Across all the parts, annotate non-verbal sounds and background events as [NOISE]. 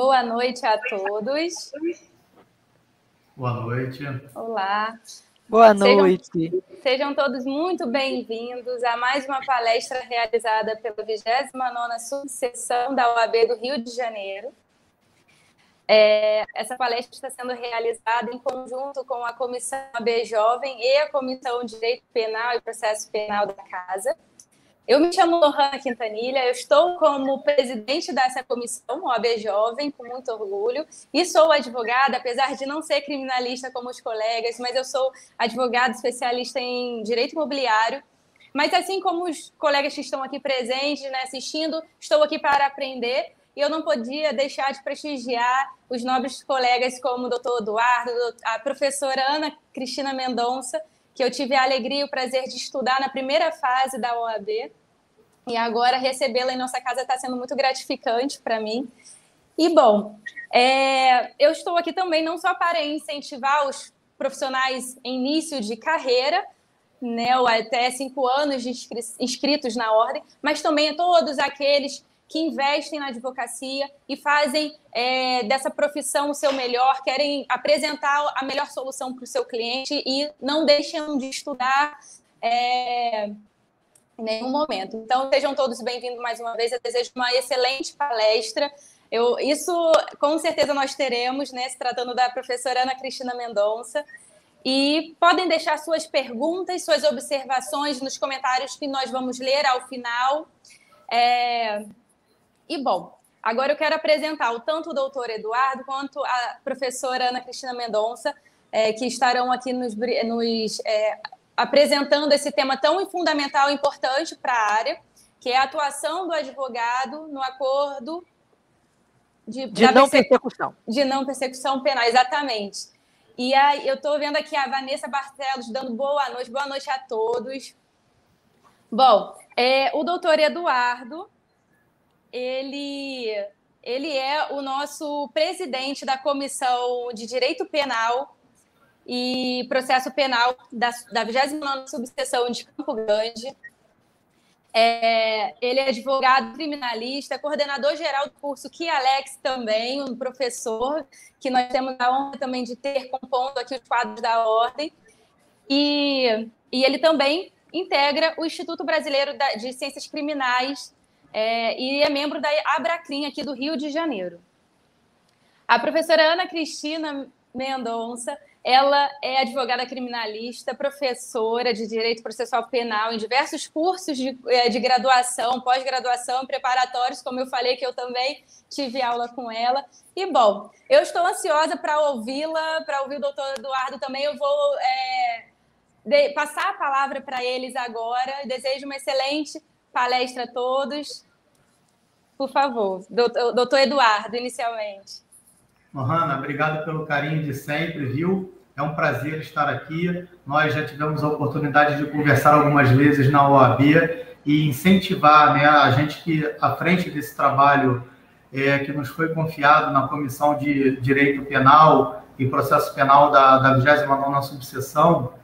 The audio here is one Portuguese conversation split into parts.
Boa noite a todos. Boa noite. Olá. Boa noite. Sejam, sejam todos muito bem-vindos a mais uma palestra realizada pela 29ª subseção da OAB do Rio de Janeiro. É, essa palestra está sendo realizada em conjunto com a Comissão AB Jovem e a Comissão Direito Penal e Processo Penal da Casa. Eu me chamo Lohana Quintanilha, eu estou como presidente dessa comissão, OAB Jovem, com muito orgulho, e sou advogada, apesar de não ser criminalista como os colegas, mas eu sou advogada especialista em direito imobiliário. Mas assim como os colegas que estão aqui presentes, né, assistindo, estou aqui para aprender e eu não podia deixar de prestigiar os nobres colegas como o doutor Eduardo, a professora Ana Cristina Mendonça, que eu tive a alegria e o prazer de estudar na primeira fase da OAB. E agora recebê-la em nossa casa está sendo muito gratificante para mim. E bom, é, eu estou aqui também não só para incentivar os profissionais em início de carreira, né, ou até cinco anos de inscritos na ordem, mas também a todos aqueles que investem na advocacia e fazem é, dessa profissão o seu melhor, querem apresentar a melhor solução para o seu cliente e não deixam de estudar é, em nenhum momento. Então, sejam todos bem-vindos mais uma vez. Eu desejo uma excelente palestra. Eu, isso com certeza nós teremos, né? Se tratando da professora Ana Cristina Mendonça. E podem deixar suas perguntas, suas observações nos comentários que nós vamos ler ao final. É, e bom, agora eu quero apresentar o tanto o doutor Eduardo quanto a professora Ana Cristina Mendonça, é, que estarão aqui nos, nos é, apresentando esse tema tão fundamental e importante para a área, que é a atuação do advogado no acordo de, de não persecução. De não persecução penal, exatamente. E aí, eu estou vendo aqui a Vanessa Barcelos dando boa noite, boa noite a todos. Bom, é, o doutor Eduardo ele, ele é o nosso presidente da Comissão de Direito Penal e Processo Penal da, da 29 Subseção de Campo Grande. É, ele é advogado criminalista, coordenador geral do curso que Alex também, um professor que nós temos a honra também de ter compondo aqui os quadros da ordem. E, e ele também integra o Instituto Brasileiro de Ciências Criminais é, e é membro da Abracrim aqui do Rio de Janeiro. A professora Ana Cristina Mendonça, ela é advogada criminalista, professora de Direito Processual Penal em diversos cursos de, é, de graduação, pós-graduação, preparatórios, como eu falei que eu também tive aula com ela. E, bom, eu estou ansiosa para ouvi-la, para ouvir o doutor Eduardo também. Eu vou é, de, passar a palavra para eles agora. Desejo uma excelente palestra a todos. Por favor, eh, doutor, Eduardo, inicialmente. Mohana, obrigado pelo carinho de sempre, viu? É um prazer estar aqui. Nós já tivemos a oportunidade de conversar algumas vezes na OAB e incentivar né, a gente que, à frente desse trabalho é, que nos foi confiado na Comissão de Direito Penal e Processo Penal da, da 29ª Subseção,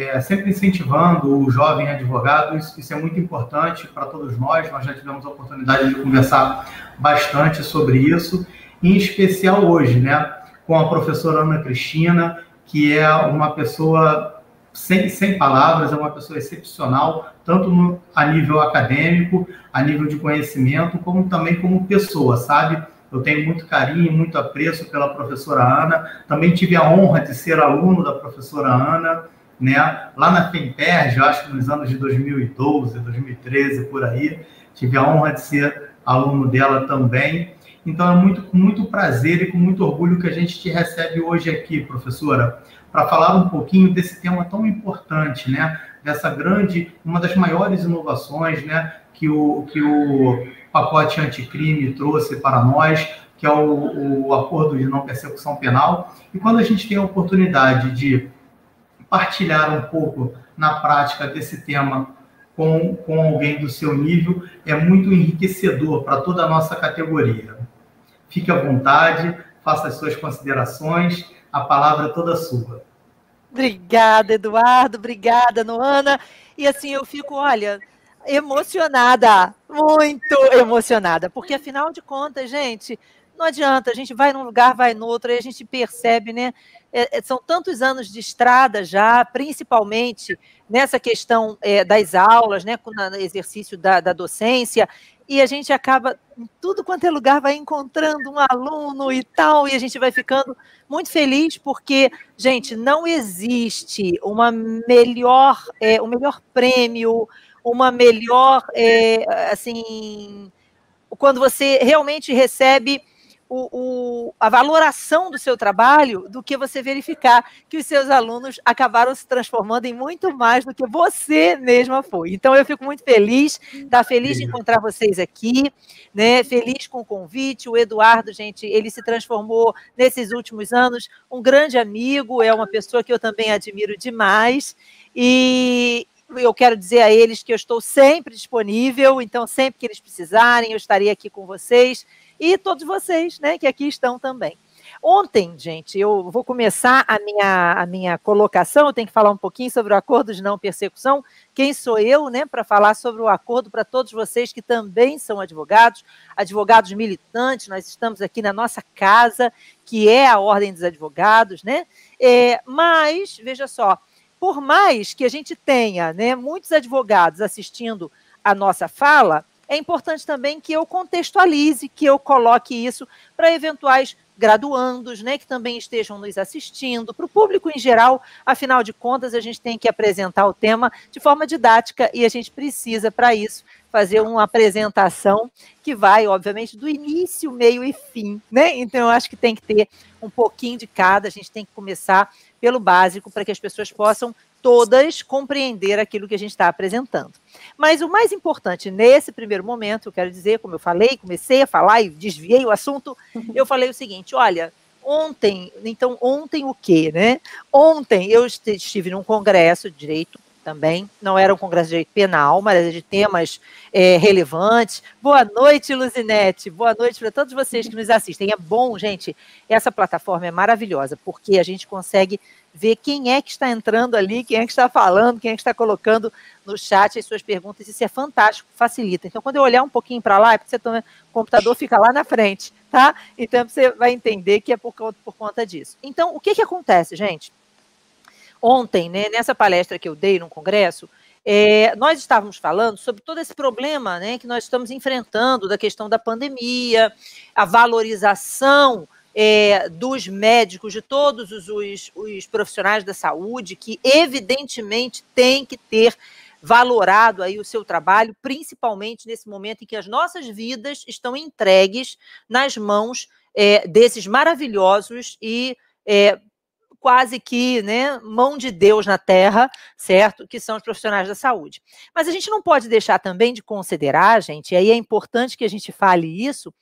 é, sempre incentivando o jovem advogado, isso, isso é muito importante para todos nós, nós já tivemos a oportunidade de conversar bastante sobre isso, em especial hoje, né, com a professora Ana Cristina, que é uma pessoa sem, sem palavras, é uma pessoa excepcional, tanto no, a nível acadêmico, a nível de conhecimento, como também como pessoa, sabe? Eu tenho muito carinho, muito apreço pela professora Ana. Também tive a honra de ser aluno da professora Ana né? Lá na Femperge, eu acho que nos anos de 2012, 2013, por aí, tive a honra de ser aluno dela também. Então é muito, com muito prazer e com muito orgulho que a gente te recebe hoje aqui, professora, para falar um pouquinho desse tema tão importante, né? Dessa grande, uma das maiores inovações, né? Que o, que o pacote anticrime trouxe para nós, que é o, o acordo de não persecução penal. E quando a gente tem a oportunidade de partilhar um pouco na prática desse tema com, com alguém do seu nível é muito enriquecedor para toda a nossa categoria. Fique à vontade, faça as suas considerações, a palavra é toda sua. Obrigada, Eduardo, obrigada, Noana. E assim, eu fico, olha, emocionada, muito emocionada, porque afinal de contas, gente, não adianta, a gente vai num lugar, vai no outro, aí a gente percebe, né? É, é, são tantos anos de estrada já, principalmente nessa questão é, das aulas, né, no exercício da, da docência, e a gente acaba, em tudo quanto é lugar, vai encontrando um aluno e tal, e a gente vai ficando muito feliz, porque, gente, não existe uma melhor, é, um melhor prêmio, uma melhor, é, assim, quando você realmente recebe o, o, a valoração do seu trabalho do que você verificar que os seus alunos acabaram se transformando em muito mais do que você mesma foi. Então, eu fico muito feliz, tá feliz de uhum. encontrar vocês aqui, né? Feliz com o convite. O Eduardo, gente, ele se transformou nesses últimos anos um grande amigo, é uma pessoa que eu também admiro demais. E, eu quero dizer a eles que eu estou sempre disponível, então sempre que eles precisarem, eu estarei aqui com vocês e todos vocês, né, que aqui estão também. Ontem, gente, eu vou começar a minha, a minha colocação, eu tenho que falar um pouquinho sobre o acordo de não persecução. Quem sou eu, né, para falar sobre o acordo para todos vocês que também são advogados, advogados militantes, nós estamos aqui na nossa casa, que é a Ordem dos Advogados, né? É, mas, veja só, por mais que a gente tenha né, muitos advogados assistindo a nossa fala, é importante também que eu contextualize, que eu coloque isso para eventuais graduandos, né, que também estejam nos assistindo, para o público em geral, afinal de contas, a gente tem que apresentar o tema de forma didática e a gente precisa, para isso, fazer uma apresentação que vai, obviamente, do início, meio e fim, né? Então, eu acho que tem que ter um pouquinho de cada, a gente tem que começar pelo básico para que as pessoas possam todas compreender aquilo que a gente está apresentando. Mas o mais importante nesse primeiro momento, eu quero dizer, como eu falei, comecei a falar e desviei o assunto, uhum. eu falei o seguinte: olha, ontem, então ontem o quê, né? Ontem eu estive num congresso de direito também. Não era um congresso de direito penal, mas era de temas é, relevantes. Boa noite, Luzinete. Boa noite para todos vocês que nos assistem. É bom, gente. Essa plataforma é maravilhosa, porque a gente consegue ver quem é que está entrando ali, quem é que está falando, quem é que está colocando no chat as suas perguntas. Isso é fantástico, facilita. Então, quando eu olhar um pouquinho para lá, é porque você toma, tá o computador fica lá na frente, tá? Então, você vai entender que é por, por conta disso. Então, o que, que acontece, gente? ontem, né, nessa palestra que eu dei no congresso, é, nós estávamos falando sobre todo esse problema né, que nós estamos enfrentando da questão da pandemia, a valorização é, dos médicos, de todos os, os, os, profissionais da saúde, que evidentemente tem que ter valorado aí o seu trabalho, principalmente nesse momento em que as nossas vidas estão entregues nas mãos é, desses maravilhosos e é, quase que né, mão de Deus na terra, certo? Que são os profissionais da saúde. Mas a gente não pode deixar também de considerar, gente, e aí é importante que a gente fale isso,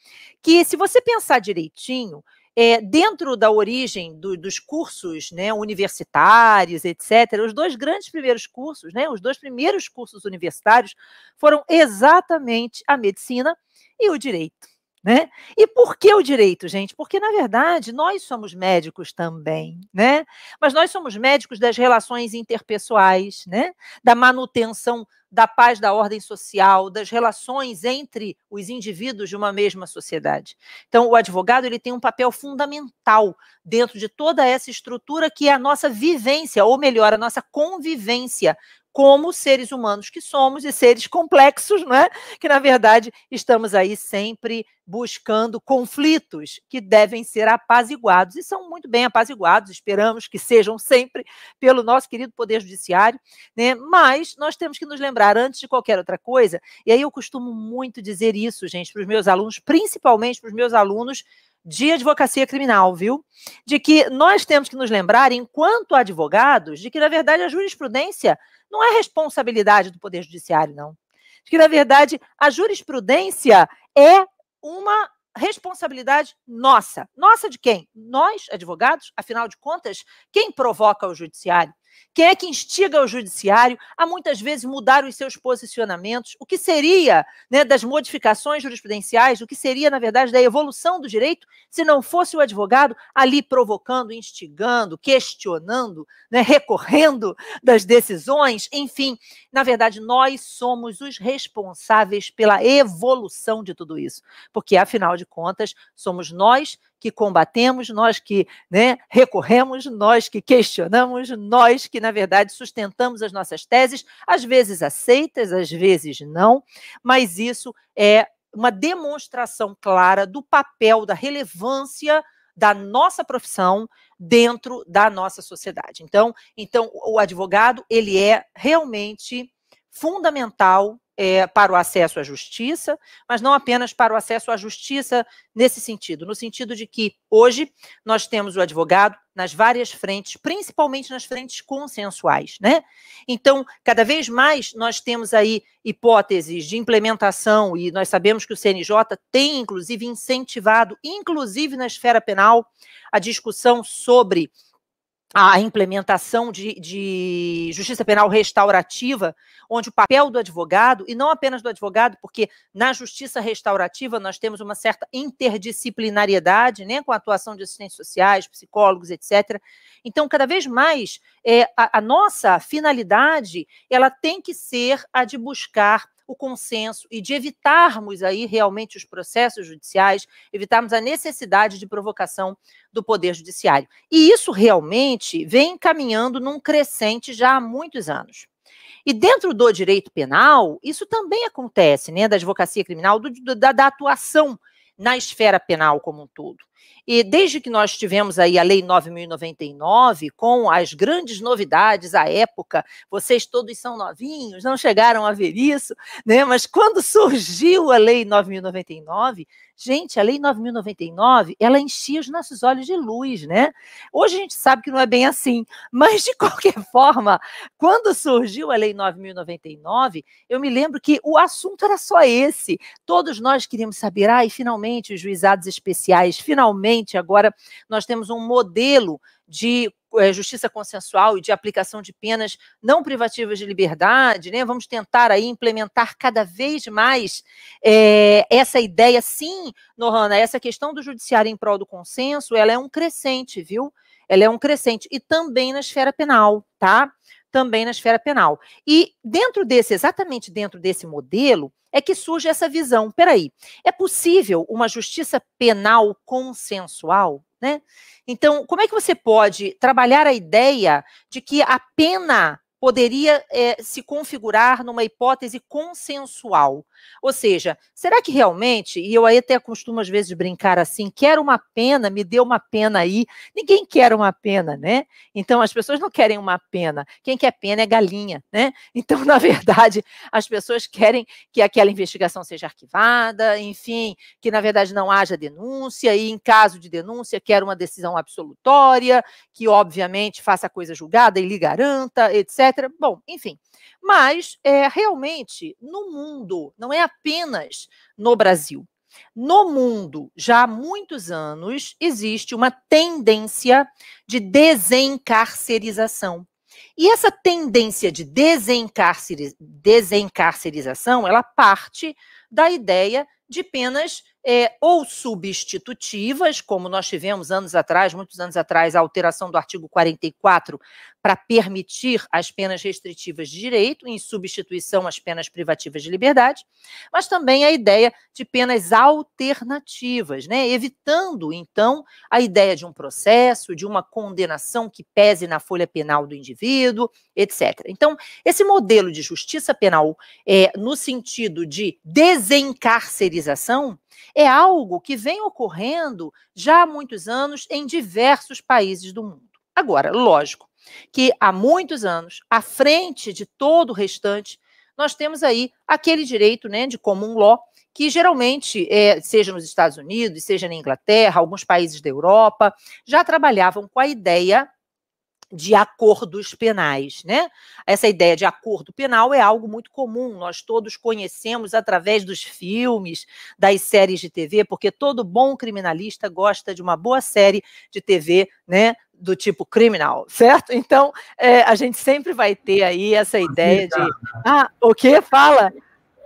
que se você pensar direitinho, é, dentro da origem do, dos cursos né, universitários, etc., os dois grandes primeiros cursos, né, os dois primeiros cursos universitários foram exatamente a medicina e o direito. Né? E por que o direito, gente? Porque, na verdade, nós somos médicos também, né? Mas nós somos médicos das relações interpessoais, né? Da manutenção da paz, da ordem social, das relações entre os indivíduos de uma mesma sociedade. Então, o advogado ele tem um papel fundamental dentro de toda essa estrutura que é a nossa vivência, ou melhor, a nossa convivência como seres humanos que somos e seres complexos, não é? Que na verdade estamos aí sempre buscando conflitos que devem ser apaziguados e são muito bem apaziguados, esperamos que sejam sempre pelo nosso querido poder judiciário, né? Mas nós temos que nos lembrar antes de qualquer outra coisa, e aí eu costumo muito dizer isso, gente, para os meus alunos, principalmente para os meus alunos de advocacia criminal, viu? De que nós temos que nos lembrar, enquanto advogados, de que, na verdade, a jurisprudência não é responsabilidade do Poder Judiciário, não. De que, na verdade, a jurisprudência é uma responsabilidade nossa. Nossa de quem? Nós, advogados, afinal de contas, quem provoca o judiciário? Quem é que instiga o judiciário a muitas vezes mudar os seus posicionamentos? O que seria né, das modificações jurisprudenciais? O que seria, na verdade, da evolução do direito se não fosse o advogado ali provocando, instigando, questionando, né, recorrendo das decisões? Enfim, na verdade, nós somos os responsáveis pela evolução de tudo isso, porque, afinal de contas, somos nós que combatemos, nós que né, recorremos, nós que questionamos, nós que, na verdade, sustentamos as nossas teses, às vezes aceitas, às vezes não, mas isso é uma demonstração clara do papel, da relevância da nossa profissão dentro da nossa sociedade. Então, então o advogado ele é realmente fundamental é, para o acesso à justiça, mas não apenas para o acesso à justiça nesse sentido, no sentido de que hoje nós temos o advogado nas várias frentes, principalmente nas frentes consensuais, né? Então, cada vez mais nós temos aí hipóteses de implementação e nós sabemos que o CNJ tem inclusive incentivado, inclusive na esfera penal, a discussão sobre a implementação de, de, justiça penal restaurativa, onde o papel do advogado, e não apenas do advogado, porque na justiça restaurativa nós temos uma certa interdisciplinariedade, né, com a atuação de assistentes sociais, psicólogos, etc. Então, cada vez mais, é, a, a nossa finalidade, ela tem que ser a de buscar o consenso e de evitarmos aí realmente os processos judiciais, evitarmos a necessidade de provocação do Poder Judiciário. E isso realmente vem caminhando num crescente já há muitos anos. E dentro do direito penal, isso também acontece, né, da advocacia criminal, do, da, da atuação na esfera penal como um todo. E desde que nós tivemos aí a Lei 9.099, com as grandes novidades à época, vocês todos são novinhos, não chegaram a ver isso, né? mas quando surgiu a Lei 9.099, gente, a Lei 9.099, ela enchia os nossos olhos de luz, né? Hoje a gente sabe que não é bem assim, mas de qualquer [LAUGHS] forma, quando surgiu a Lei 9.099, eu me lembro que o assunto era só esse. Todos nós queríamos saber, ah, e finalmente os juizados especiais, finalmente finalmente agora nós temos um modelo de eh, justiça consensual e de aplicação de penas não privativas de liberdade, né? Vamos tentar aí implementar cada vez mais é, essa ideia, sim, Nohana, essa questão do judiciário em prol do consenso, ela é um crescente, viu? Ela é um crescente e também na esfera penal, tá? Também na esfera penal. E dentro desse, exatamente dentro desse modelo, é que surge essa visão. Peraí, é possível uma justiça penal consensual? Né? Então, como é que você pode trabalhar a ideia de que a pena poderia é, se configurar numa hipótese consensual? Ou seja, será que realmente, e eu aí até costumo às vezes brincar assim, quero uma pena, me dê uma pena aí. Ninguém quer uma pena, né? Então as pessoas não querem uma pena. Quem quer pena é galinha, né? [LAUGHS] Então, na verdade, as pessoas querem que aquela investigação seja arquivada, enfim, que na verdade não haja denúncia e em caso de denúncia quer uma decisão absolutória, que obviamente faça a coisa julgada e lhe garanta, etc. Bom, enfim, mas é, realmente no mundo, não é apenas no Brasil. No mundo, já há muitos anos, existe uma tendência de desencarcerização. E essa tendência de desencarcer, desencarcerização, ela parte da ideia de penas é, ou substitutivas, como nós tivemos anos atrás, muitos anos atrás, a alteração do artigo 44 para permitir as penas restritivas de direito, em substituição às penas privativas de liberdade, mas também a ideia de penas alternativas, né? evitando, então, a ideia de um processo, de uma condenação que pese na folha penal do indivíduo, etc. Então, esse modelo de justiça penal, é, no sentido de desencarcerização, é algo que vem ocorrendo já há muitos anos em diversos países do mundo. Agora, lógico que há muitos anos, à frente de todo o restante, nós temos aí aquele direito né, de comum law, que geralmente, é, seja nos Estados Unidos, seja na Inglaterra, alguns países da Europa, já trabalhavam com a ideia de acordos penais, né? Essa ideia de acordo penal é algo muito comum, nós todos conhecemos através dos filmes, das séries de TV, porque todo bom criminalista gosta de uma boa série de TV, né? Do tipo criminal, certo? Então, é, a gente sempre vai ter aí essa ideia de. Ah, o que? Fala!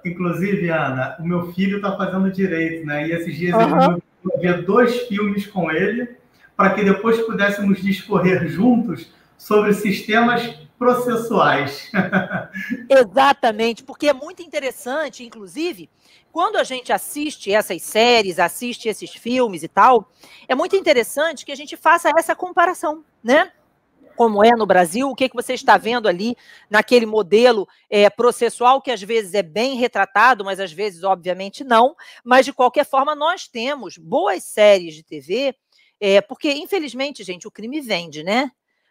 Inclusive, Ana, o meu filho está fazendo direito, né? E esses dias uhum. eu ver dois filmes com ele para que depois pudéssemos discorrer juntos sobre sistemas processuais. [LAUGHS] Exatamente, porque é muito interessante, inclusive, quando a gente assiste essas séries, assiste esses filmes e tal, é muito interessante que a gente faça essa comparação, né? Como é no Brasil, o que, que você está vendo ali naquele modelo é, processual que às vezes é bem retratado, mas às vezes, obviamente, não. Mas, de qualquer forma, nós temos boas séries de TV é, porque, infelizmente, gente, o crime vende, né?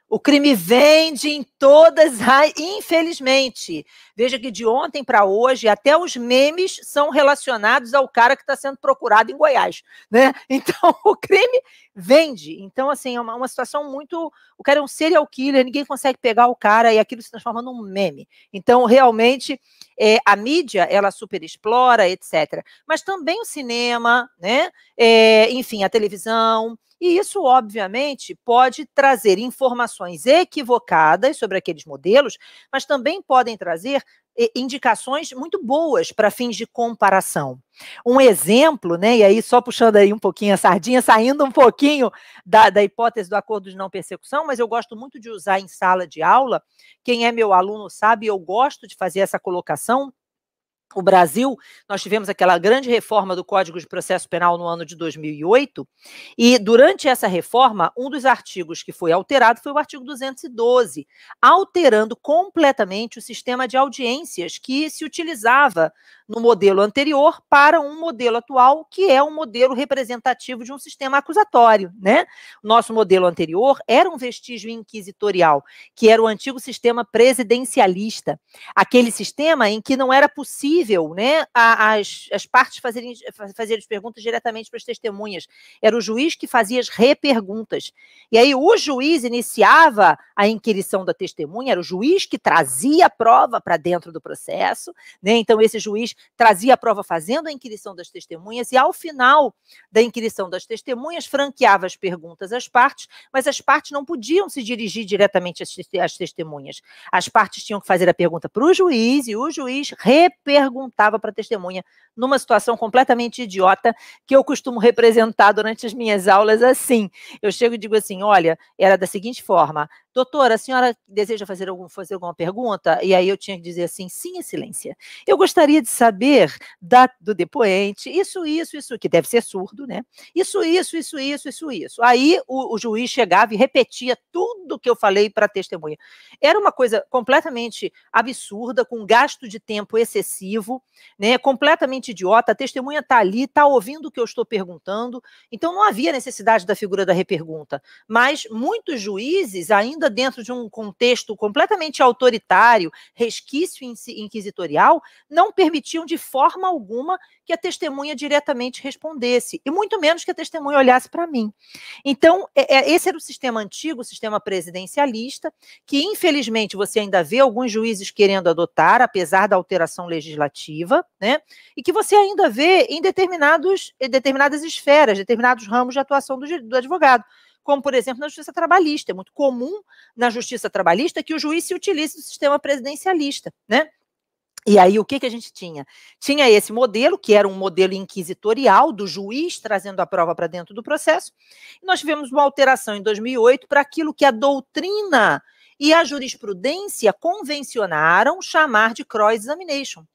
O crime vende em todas as. Infelizmente. Veja que de ontem para hoje, até os memes são relacionados ao cara que está sendo procurado em Goiás. Né? [LAUGHS] Então, o crime vende. Então, assim, é uma, uma situação muito. O cara é um serial killer, ninguém consegue pegar o cara e aquilo se transforma num meme. Então, realmente, é, a mídia, ela explora etc. Mas também o cinema, né? É, enfim, a televisão. E isso, obviamente, pode trazer informações equivocadas sobre aqueles modelos, mas também podem trazer eh, indicações muito boas para fins de comparação. Um exemplo, né, e aí só puxando aí um pouquinho a sardinha, saindo um pouquinho da, da hipótese do acordo de não persecução, mas eu gosto muito de usar em sala de aula, quem é meu aluno sabe, eu gosto de fazer essa colocação o Brasil, nós tivemos aquela grande reforma do Código de Processo Penal no ano de 2008, e durante essa reforma, um dos artigos que foi alterado foi o artigo 212, alterando completamente o sistema de audiências que se utilizava no modelo anterior para um modelo atual, que é um modelo representativo de um sistema acusatório. Né? Nosso modelo anterior era um vestígio inquisitorial, que era o antigo sistema presidencialista, aquele sistema em que não era possível né, as, as partes fazerem, fazerem perguntas diretamente para as testemunhas, era o juiz que fazia as reperguntas. E aí o juiz iniciava a inquirição da testemunha, era o juiz que trazia a prova para dentro do processo, né? então esse juiz trazia a prova fazendo a inquirição das testemunhas e, ao final da inquirição das testemunhas, franqueava as perguntas às partes, mas as partes não podiam se dirigir diretamente às testemunhas. As partes tinham que fazer a pergunta para o juiz e o juiz reperguntava para a testemunha, numa situação completamente idiota que eu costumo representar durante as minhas aulas assim. Eu chego e digo assim: olha, era da seguinte forma, doutora, a senhora deseja fazer, algum, fazer alguma pergunta? E aí eu tinha que dizer assim, sim, excelência. Eu gostaria de saber da, do depoente, isso, isso, isso, que deve ser surdo, né? Isso, isso, isso, isso, isso, isso. Aí o, o juiz chegava e repetia tudo que eu falei para a testemunha. Era uma coisa completamente absurda, com gasto de tempo excessivo, né? Completamente idiota. A testemunha está ali, está ouvindo o que eu estou perguntando. Então não havia necessidade da figura da repergunta. Mas muitos juízes ainda dentro de um contexto completamente autoritário, resquício inquisitorial, não permitiam de forma alguma que a testemunha diretamente respondesse, e muito menos que a testemunha olhasse para mim. Então, é, é, esse era o sistema antigo, o sistema presidencialista, que infelizmente você ainda vê alguns juízes querendo adotar, apesar da alteração legislativa, né? E que você ainda vê em determinados, em determinadas esferas, determinados ramos de atuação do, do advogado como, por exemplo, na justiça trabalhista. É muito comum na justiça trabalhista que o juiz se utilize do sistema presidencialista, né? E aí, o que, que a gente tinha? Tinha esse modelo, que era um modelo inquisitorial, do juiz trazendo a prova para dentro do processo. E nós tivemos uma alteração em 2008 para aquilo que a doutrina e a jurisprudência convencionaram chamar de cross-examination.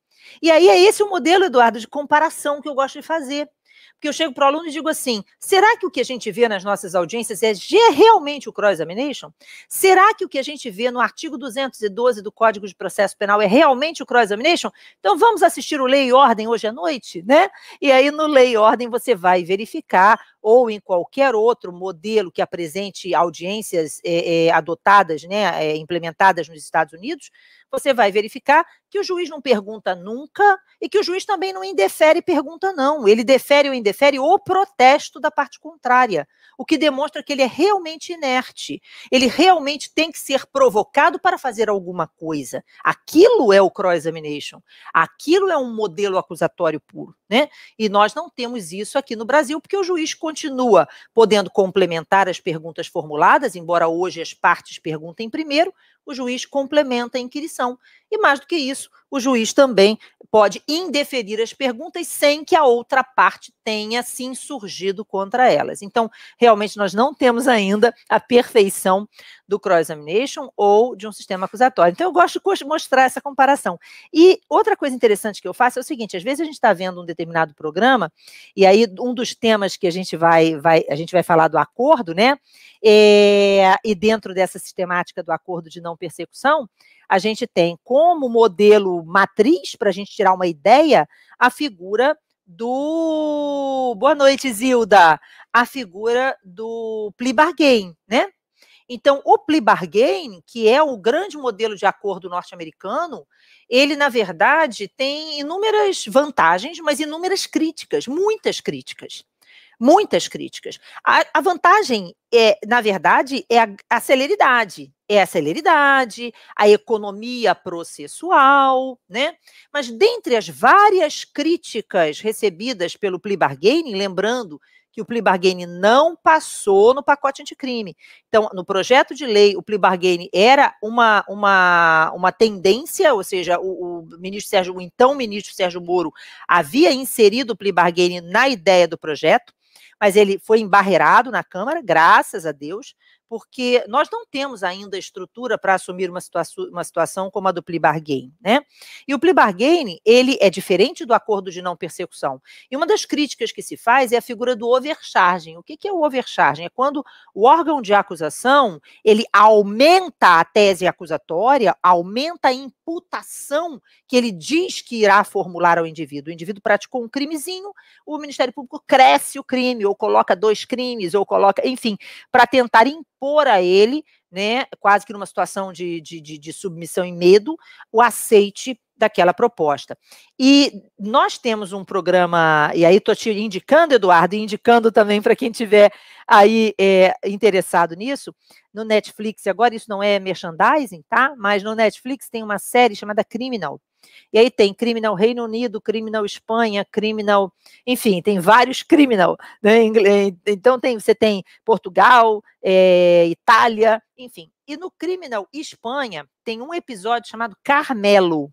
E aí, é esse o modelo, Eduardo, de comparação que eu gosto de fazer. Porque eu chego para o aluno e digo assim: será que o que a gente vê nas nossas audiências é realmente o cross-examination? Será que o que a gente vê no artigo 212 do Código de Processo Penal é realmente o cross-examination? Então vamos assistir o Lei e Ordem hoje à noite, né? E aí no Lei e Ordem você vai verificar ou em qualquer outro modelo que apresente audiências é, é, adotadas, né, é, implementadas nos Estados Unidos, você vai verificar que o juiz não pergunta nunca e que o juiz também não indefere pergunta não. Ele defere ou indefere o protesto da parte contrária, o que demonstra que ele é realmente inerte. Ele realmente tem que ser provocado para fazer alguma coisa. Aquilo é o cross-examination. Aquilo é um modelo acusatório puro, né? E nós não temos isso aqui no Brasil porque o juiz continua podendo complementar as perguntas formuladas, embora hoje as partes perguntem primeiro, o juiz complementa a inquirição. E mais do que isso, o juiz também pode indeferir as perguntas sem que a outra parte tenha se insurgido contra elas. Então, realmente, nós não temos ainda a perfeição do cross-examination ou de um sistema acusatório. Então, eu gosto de mostrar essa comparação. E outra coisa interessante que eu faço é o seguinte: às vezes a gente está vendo um determinado programa, e aí um dos temas que a gente vai, vai a gente vai falar do acordo, né? É, e dentro dessa sistemática do acordo de não persecução, a gente tem como modelo matriz, para a gente tirar uma ideia, a figura do. Boa noite, Zilda! A figura do plibargain bargain, né? Então, o plibargain bargain, que é o grande modelo de acordo norte-americano, ele, na verdade, tem inúmeras vantagens, mas inúmeras críticas, muitas críticas. Muitas críticas. A, a vantagem, é, na verdade, é a, a celeridade é a celeridade, a economia processual, né? Mas dentre as várias críticas recebidas pelo plea bargaining, lembrando que o plea bargaining não passou no pacote anticrime. Então, no projeto de lei, o plea bargaining era uma, uma, uma tendência, ou seja, o, o ministro Sérgio, o então ministro Sérgio Moro, havia inserido o plea bargaining na ideia do projeto, mas ele foi embarreado na Câmara, graças a Deus, porque nós não temos ainda estrutura para assumir uma, situa uma, situação como a do plea bargain, né? E o plea bargain, ele é diferente do acordo de não persecução. E uma das críticas que se faz é a figura do overcharging. O que, que é o overcharging? É quando o órgão de acusação, ele aumenta a tese acusatória, aumenta a imputação que ele diz que irá formular ao indivíduo. O indivíduo praticou um crimezinho, o Ministério Público cresce o crime, ou coloca dois crimes, ou coloca, enfim, para tentar impor a ele, né, quase que numa situação de, de, de, de submissão e medo, o aceite daquela proposta. E nós temos um programa, e aí estou te indicando, Eduardo, e indicando também para quem tiver aí é, interessado nisso, no Netflix, agora isso não é merchandising, tá? Mas no Netflix tem uma série chamada Criminal, e aí tem Criminal Reino Unido, Criminal Espanha, Criminal, enfim, tem vários Criminal. Né? Então tem, você tem Portugal, é, Itália, enfim. E no Criminal Espanha tem um episódio chamado Carmelo.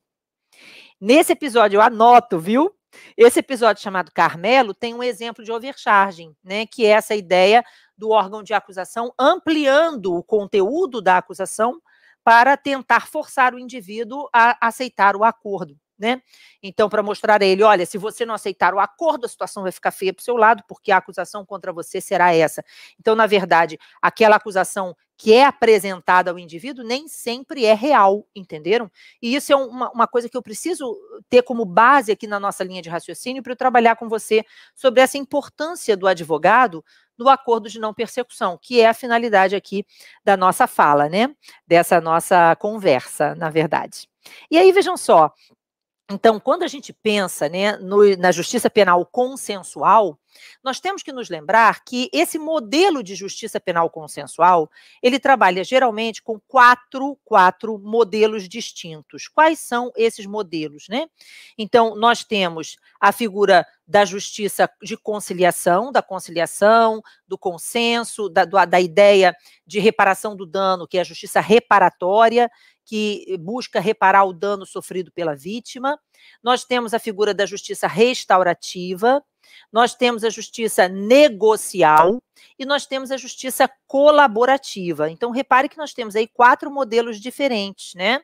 Nesse episódio eu anoto, viu? Esse episódio chamado Carmelo tem um exemplo de overcharging, né? Que é essa ideia do órgão de acusação ampliando o conteúdo da acusação para tentar forçar o indivíduo a aceitar o acordo. Né? Então, para mostrar a ele, olha, se você não aceitar o acordo, a situação vai ficar feia para o seu lado, porque a acusação contra você será essa. Então, na verdade, aquela acusação que é apresentada ao indivíduo nem sempre é real, entenderam? E isso é uma, uma coisa que eu preciso ter como base aqui na nossa linha de raciocínio para eu trabalhar com você sobre essa importância do advogado do acordo de não persecução, que é a finalidade aqui da nossa fala, né? Dessa nossa conversa, na verdade. E aí, vejam só. Então, quando a gente pensa né, no, na justiça penal consensual, nós temos que nos lembrar que esse modelo de justiça penal consensual, ele trabalha geralmente com quatro, quatro modelos distintos. Quais são esses modelos, né? Então, nós temos a figura da justiça de conciliação, da conciliação, do consenso, da, da ideia de reparação do dano, que é a justiça reparatória, que busca reparar o dano sofrido pela vítima. Nós temos a figura da justiça restaurativa, nós temos a justiça negocial e nós temos a justiça colaborativa. Então, repare que nós temos aí quatro modelos diferentes, né?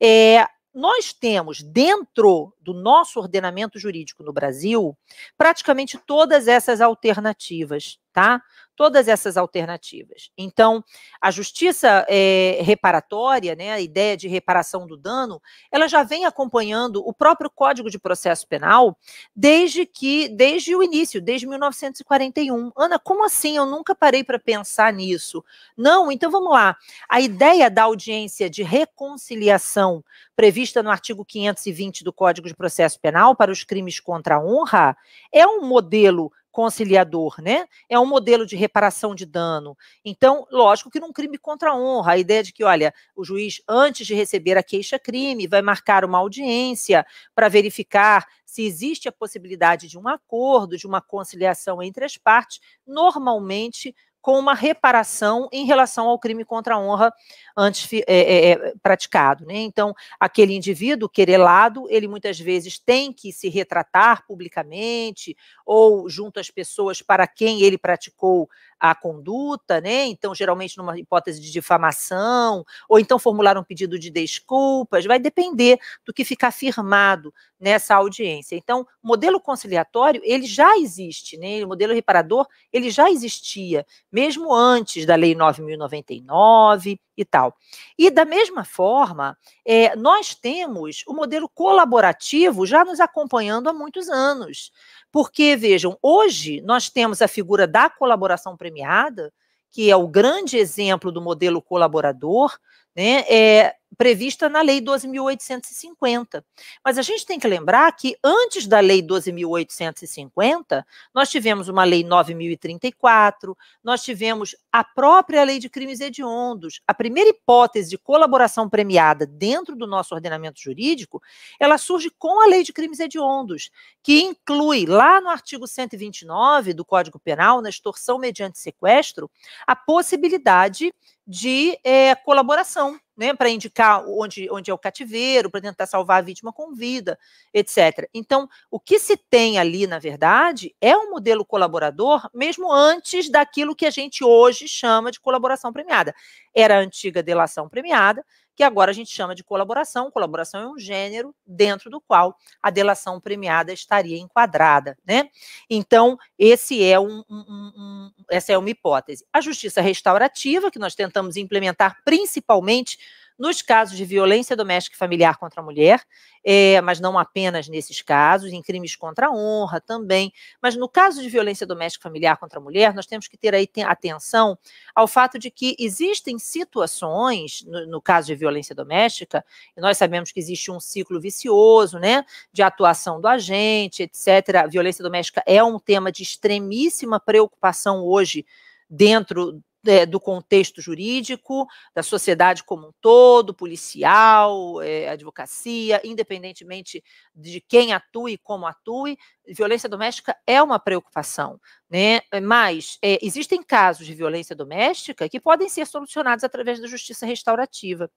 É, nós temos dentro do nosso ordenamento jurídico no Brasil praticamente todas essas alternativas tá? Todas essas alternativas. Então, a justiça é, reparatória, né, a ideia de reparação do dano, ela já vem acompanhando o próprio Código de Processo Penal desde que, desde o início, desde 1941. Ana, como assim? Eu nunca parei para pensar nisso. Não, então vamos lá. A ideia da audiência de reconciliação prevista no artigo 520 do Código de Processo Penal para os crimes contra a honra é um modelo conciliador, né? É um modelo de reparação de dano. Então, lógico que num crime contra a honra, a ideia de que, olha, o juiz, antes de receber a queixa-crime, vai marcar uma audiência para verificar se existe a possibilidade de um acordo, de uma conciliação entre as partes, normalmente com uma reparação em relação ao crime contra a honra antes é, é, é, praticado. Né? Então, aquele indivíduo querelado, ele muitas vezes tem que se retratar publicamente ou junto às pessoas para quem ele praticou a conduta, né? Então, geralmente numa hipótese de difamação, ou então formular um pedido de desculpas, vai depender do que ficar firmado nessa audiência. Então, o modelo conciliatório, ele já existe, né? O modelo reparador, ele já existia, mesmo antes da Lei 9099 e tal. E da mesma forma, é, nós temos o modelo colaborativo já nos acompanhando há muitos anos. Porque, vejam, hoje nós temos a figura da colaboração premiada, que é o grande exemplo do modelo colaborador, né, é, prevista na Lei 12.850. Mas a gente tem que lembrar que antes da Lei 12.850, nós tivemos uma Lei 9.034, nós tivemos a própria Lei de Crimes Hediondos. A primeira hipótese de colaboração premiada dentro do nosso ordenamento jurídico, ela surge com a Lei de Crimes Hediondos, que inclui lá no artigo 129 do Código Penal, na extorsão mediante sequestro, a possibilidade de é, colaboração né, para indicar onde, onde é o cativeiro, para tentar salvar a vítima com vida, etc. Então, o que se tem ali, na verdade, é um modelo colaborador, mesmo antes daquilo que a gente hoje chama de colaboração premiada. Era a antiga delação premiada, que agora a gente chama de colaboração. Colaboração é um gênero dentro do qual a delação premiada estaria enquadrada, né? Então, esse é um, um, um, essa é uma hipótese. A justiça restaurativa, que nós tentamos implementar principalmente nos casos de violência doméstica e familiar contra a mulher, é, mas não apenas nesses casos, em crimes contra a honra também. Mas no caso de violência doméstica e familiar contra a mulher, nós temos que ter aí atenção ao fato de que existem situações, no, no caso de violência doméstica, e nós sabemos que existe um ciclo vicioso, né, de atuação do agente, etc. A violência doméstica é um tema de extremíssima preocupação hoje dentro é, do contexto jurídico, da sociedade como um todo, policial, é, advocacia, independentemente de quem atue e como atue, violência doméstica é uma preocupação. Né? É, mas é, existem casos de violência doméstica que podem ser solucionados através da justiça restaurativa.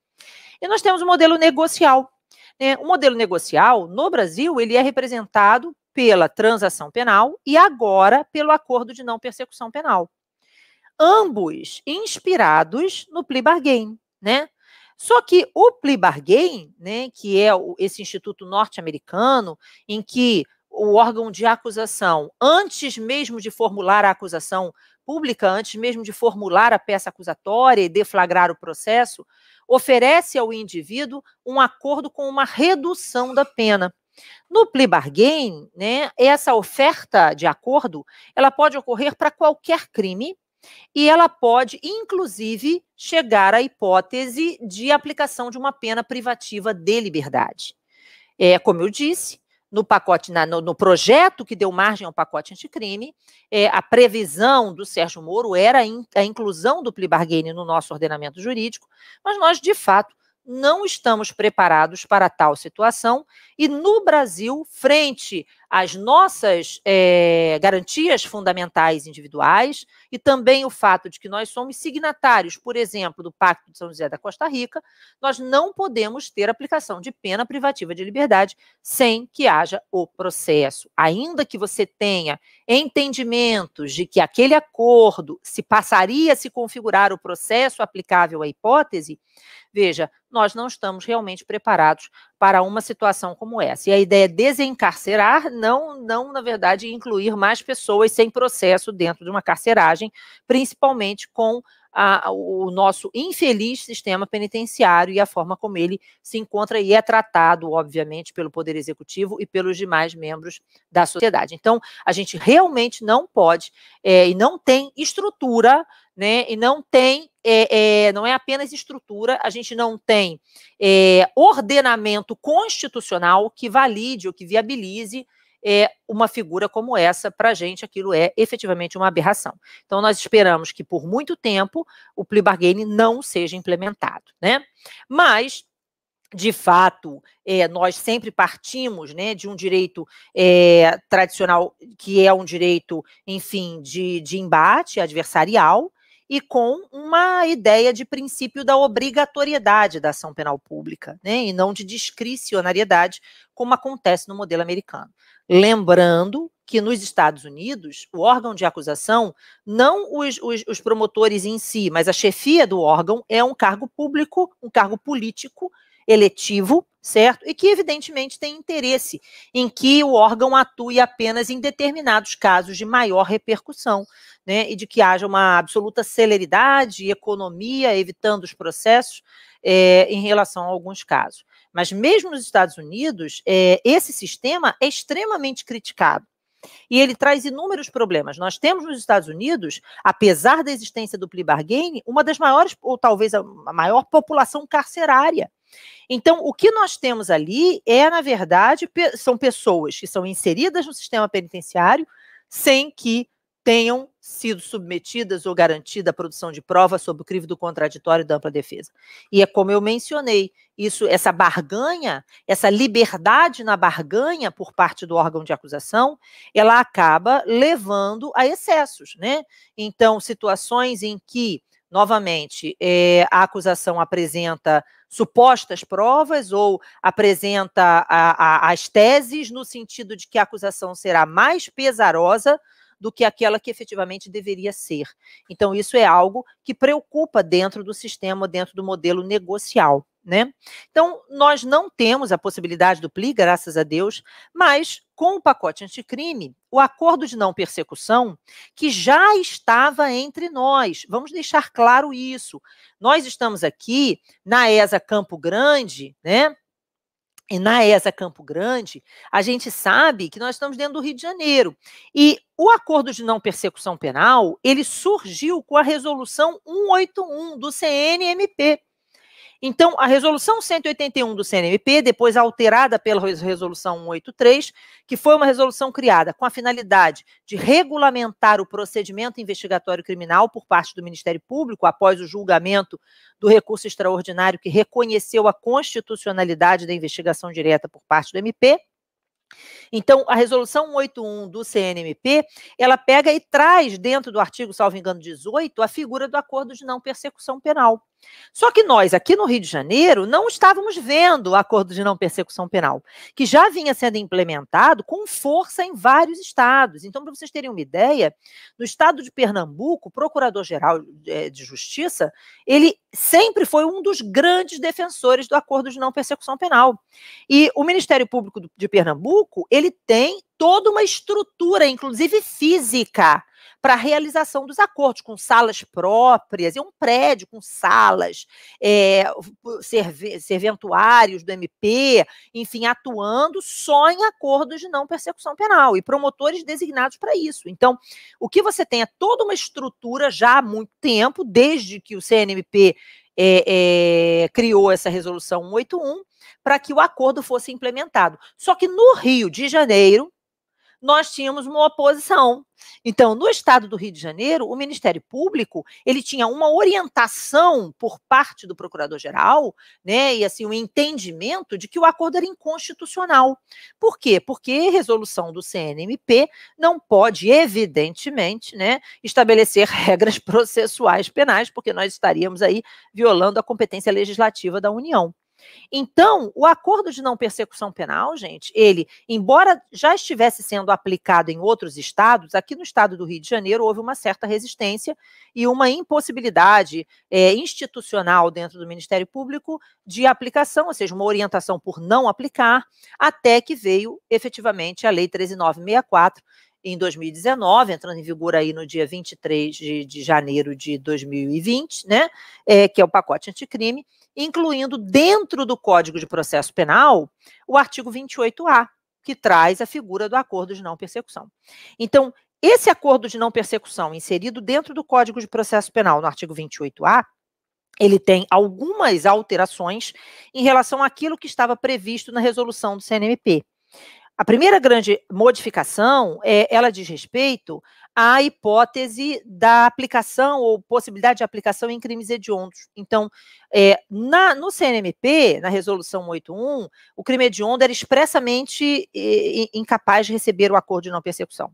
E nós temos o um modelo negocial. Né? O modelo negocial, no Brasil, ele é representado pela transação penal e agora pelo acordo de não persecução penal ambos inspirados no plea bargain, né? Só que o plea bargain, né, que é esse instituto norte-americano em que o órgão de acusação, antes mesmo de formular a acusação pública, antes mesmo de formular a peça acusatória e deflagrar o processo, oferece ao indivíduo um acordo com uma redução da pena. No plea bargain, né, essa oferta de acordo, ela pode ocorrer para qualquer crime e ela pode, inclusive, chegar à hipótese de aplicação de uma pena privativa de liberdade. É, como eu disse, no pacote, na, no, no, projeto que deu margem ao pacote anticrime, é, a previsão do Sérgio Moro era in, a inclusão do plea bargain no nosso ordenamento jurídico, mas nós, de fato, não estamos preparados para tal situação e no Brasil, frente às nossas é, garantias fundamentais individuais e também o fato de que nós somos signatários, por exemplo, do Pacto de São José da Costa Rica, nós não podemos ter aplicação de pena privativa de liberdade sem que haja o processo. Ainda que você tenha entendimentos de que aquele acordo se passaria a se configurar o processo aplicável à hipótese, Veja, nós não estamos realmente preparados para uma situação como essa. E a ideia é desencarcerar, não, não na verdade, incluir mais pessoas sem processo dentro de uma carceragem, principalmente com a, o nosso infeliz sistema penitenciário e a forma como ele se encontra e é tratado, obviamente, pelo Poder Executivo e pelos demais membros da sociedade. Então, a gente realmente não pode é, e não tem estrutura, né? E não tem, é, é, não é apenas estrutura, a gente não tem é, ordenamento constitucional que valide ou que viabilize é, uma figura como essa, para a gente, aquilo é efetivamente uma aberração. Então, nós esperamos que por muito tempo o plea bargain não seja implementado, né? Mas de fato, é, nós sempre partimos né, de um direito é, tradicional, que é um direito, enfim, de, de embate adversarial, e com uma ideia de princípio da obrigatoriedade da ação penal pública, né, e não de discricionariedade, como acontece no modelo americano. Lembrando que nos Estados Unidos, o órgão de acusação, não os, os, os, promotores em si, mas a chefia do órgão é um cargo público, um cargo político eletivo, certo? E que, evidentemente, tem interesse em que o órgão atue apenas em determinados casos de maior repercussão, né? E de que haja uma absoluta celeridade e economia, evitando os processos é, em relação a alguns casos. Mas, mesmo nos Estados Unidos, é, esse sistema é extremamente criticado e ele traz inúmeros problemas. Nós temos nos Estados Unidos, apesar da existência do plea bargain, uma das maiores, ou talvez a maior população carcerária. Então, o que nós temos ali é, na verdade, são pessoas que são inseridas no sistema penitenciário sem que tenham sido submetidas ou garantida a produção de provas sobre o crivo do contraditório e da ampla defesa. E é como eu mencionei, isso, essa barganha, essa liberdade na barganha por parte do órgão de acusação, ela acaba levando a excessos, né? Então, situações em que, novamente, é, a acusação apresenta supostas provas ou apresenta a, a, as teses no sentido de que a acusação será mais pesarosa do que aquela que efetivamente deveria ser. Então, isso é algo que preocupa dentro do sistema, dentro do modelo negocial. Né? Então, nós não temos a possibilidade do PLI, graças a Deus, mas com o pacote anticrime, o acordo de não persecução, que já estava entre nós, vamos deixar claro isso. Nós estamos aqui na ESA Campo Grande, né? E na ESA Campo Grande, a gente sabe que nós estamos dentro do Rio de Janeiro. E o acordo de não persecução penal, ele surgiu com a resolução 181 do CNMP. Então, a resolução 181 do CNMP, depois alterada pela resolução 183, que foi uma resolução criada com a finalidade de regulamentar o procedimento investigatório criminal por parte do Ministério Público após o julgamento do recurso extraordinário que reconheceu a constitucionalidade da investigação direta por parte do MP. Então, a resolução 181 do CNMP, ela pega e traz dentro do artigo, salvo engano, 18, a figura do acordo de não persecução penal. Só que nós, aqui no Rio de Janeiro, não estávamos vendo o acordo de não persecução penal, que já vinha sendo implementado com força em vários estados. Então, para vocês terem uma ideia, no estado de Pernambuco, o procurador-geral eh, de Justiça, ele sempre foi um dos grandes defensores do acordo de não persecução penal. E o Ministério Público de Pernambuco ele tem toda uma estrutura, inclusive física, para a realização dos acordos, com salas próprias, e um prédio com salas, é, serventuários do MP, enfim, atuando só em acordos de não persecução penal e promotores designados para isso. Então, o que você tem é toda uma estrutura já há muito tempo, desde que o CNMP é, é, criou essa resolução 181 para que o acordo fosse implementado. Só que no Rio de Janeiro, nós tínhamos uma oposição. Então, no estado do Rio de Janeiro, o Ministério Público, ele tinha uma orientação por parte do Procurador-Geral, né, e assim, o um entendimento de que o acordo era inconstitucional. Por quê? Porque resolução do CNMP não pode, evidentemente, né, estabelecer [LAUGHS] regras processuais penais, porque nós estaríamos aí violando a competência legislativa da União. Então, o acordo de não persecução penal, gente, ele, embora já estivesse sendo aplicado em outros estados, aqui no estado do Rio de Janeiro houve uma certa resistência e uma impossibilidade é, institucional dentro do Ministério Público de aplicação, ou seja, uma orientação por não aplicar, até que veio efetivamente a Lei 13964, em 2019, entrando em vigor aí no dia 23 de, de janeiro de 2020, né, é, que é o pacote anticrime, incluindo dentro do Código de Processo Penal o artigo 28A, que traz a figura do acordo de não persecução. Então, esse acordo de não persecução inserido dentro do Código de Processo Penal, no artigo 28A, ele tem algumas alterações em relação àquilo que estava previsto na resolução do CNMP. A primeira grande modificação é, ela diz respeito a hipótese da aplicação ou possibilidade de aplicação em crimes hediondos. Então, é, na, no CNMP, na resolução 81, o crime hediondo era expressamente é, incapaz de receber o acordo de não persecução.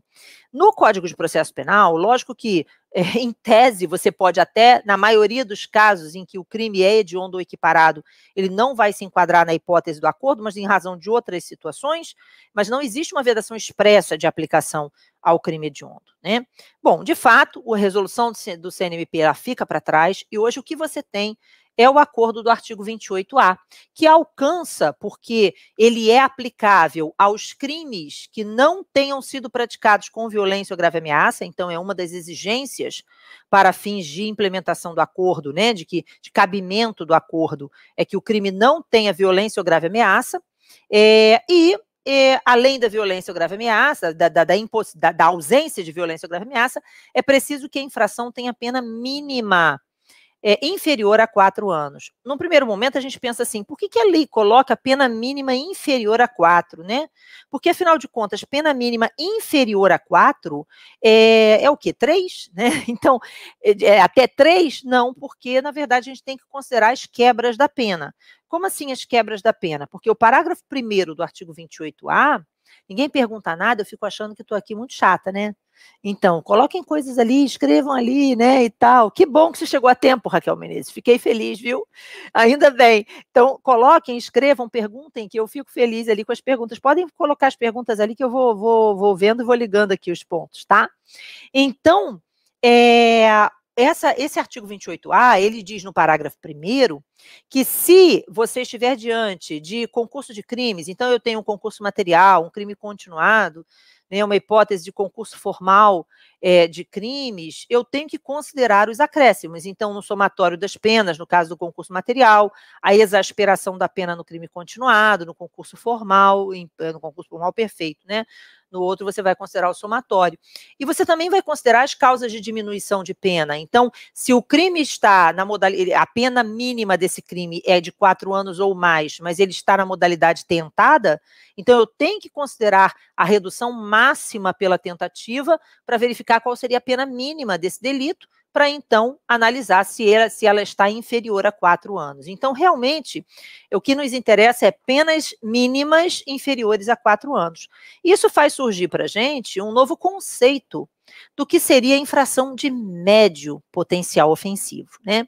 No Código de Processo Penal, lógico que, é, em tese, você pode até, na maioria dos casos em que o crime é hediondo ou equiparado, ele não vai se enquadrar na hipótese do acordo, mas em razão de outras situações, mas não existe uma vedação expressa de aplicação ao crime hediondo. Né? Bom, de fato, a resolução do CNMP ela fica para trás e hoje o que você tem é o acordo do artigo 28A, que alcança, porque ele é aplicável aos crimes que não tenham sido praticados com violência ou grave ameaça, então é uma das exigências para fins de implementação do acordo, né, de que de cabimento do acordo é que o crime não tenha violência ou grave ameaça. É, e e, além da violência ou grave ameaça, da, da, da, da ausência de violência ou grave ameaça, é preciso que a infração tenha pena mínima é, inferior a quatro anos. Num primeiro momento, a gente pensa assim, por que, que a lei coloca a pena mínima inferior a quatro, né? Porque, afinal de contas, pena mínima inferior a quatro é, é o quê? Três, né? [LAUGHS] Então, é, é, até três? Não, porque, na verdade, a gente tem que considerar as quebras da pena. Como assim as quebras da pena? Porque o parágrafo primeiro do artigo 28A, ninguém pergunta nada, eu fico achando que estou aqui muito chata, né? Então, coloquem coisas ali, escrevam ali, né, e tal. Que bom que você chegou a tempo, Raquel Menezes. Fiquei feliz, viu? Ainda bem. Então, coloquem, escrevam, perguntem, que eu fico feliz ali com as perguntas. Podem colocar as perguntas ali que eu vou, vou, vou vendo e vou ligando aqui os pontos, tá? Então, é, essa, esse artigo 28A, ele diz no parágrafo 1 que se você estiver diante de concurso de crimes, então eu tenho um concurso material, um crime continuado, nenhuma né, hipótese de concurso formal é, de crimes, eu tenho que considerar os acréscimos. Então, no somatório das penas, no caso do concurso material, a exasperação da pena no crime continuado, no concurso formal, em, eh, no concurso formal perfeito, né? No outro, você vai considerar o somatório. E você também vai considerar as causas de diminuição de pena. Então, se o crime está na modalidade. A pena mínima desse crime é de quatro anos ou mais, mas ele está na modalidade tentada, então eu tenho que considerar a redução máxima pela tentativa para verificar verificar qual seria a pena mínima desse delito, para então analisar se ela, se ela está inferior a quatro anos. Então, realmente, o que nos interessa é penas mínimas inferiores a quatro anos. Isso faz surgir para a gente um novo conceito do que seria infração de médio potencial ofensivo, né?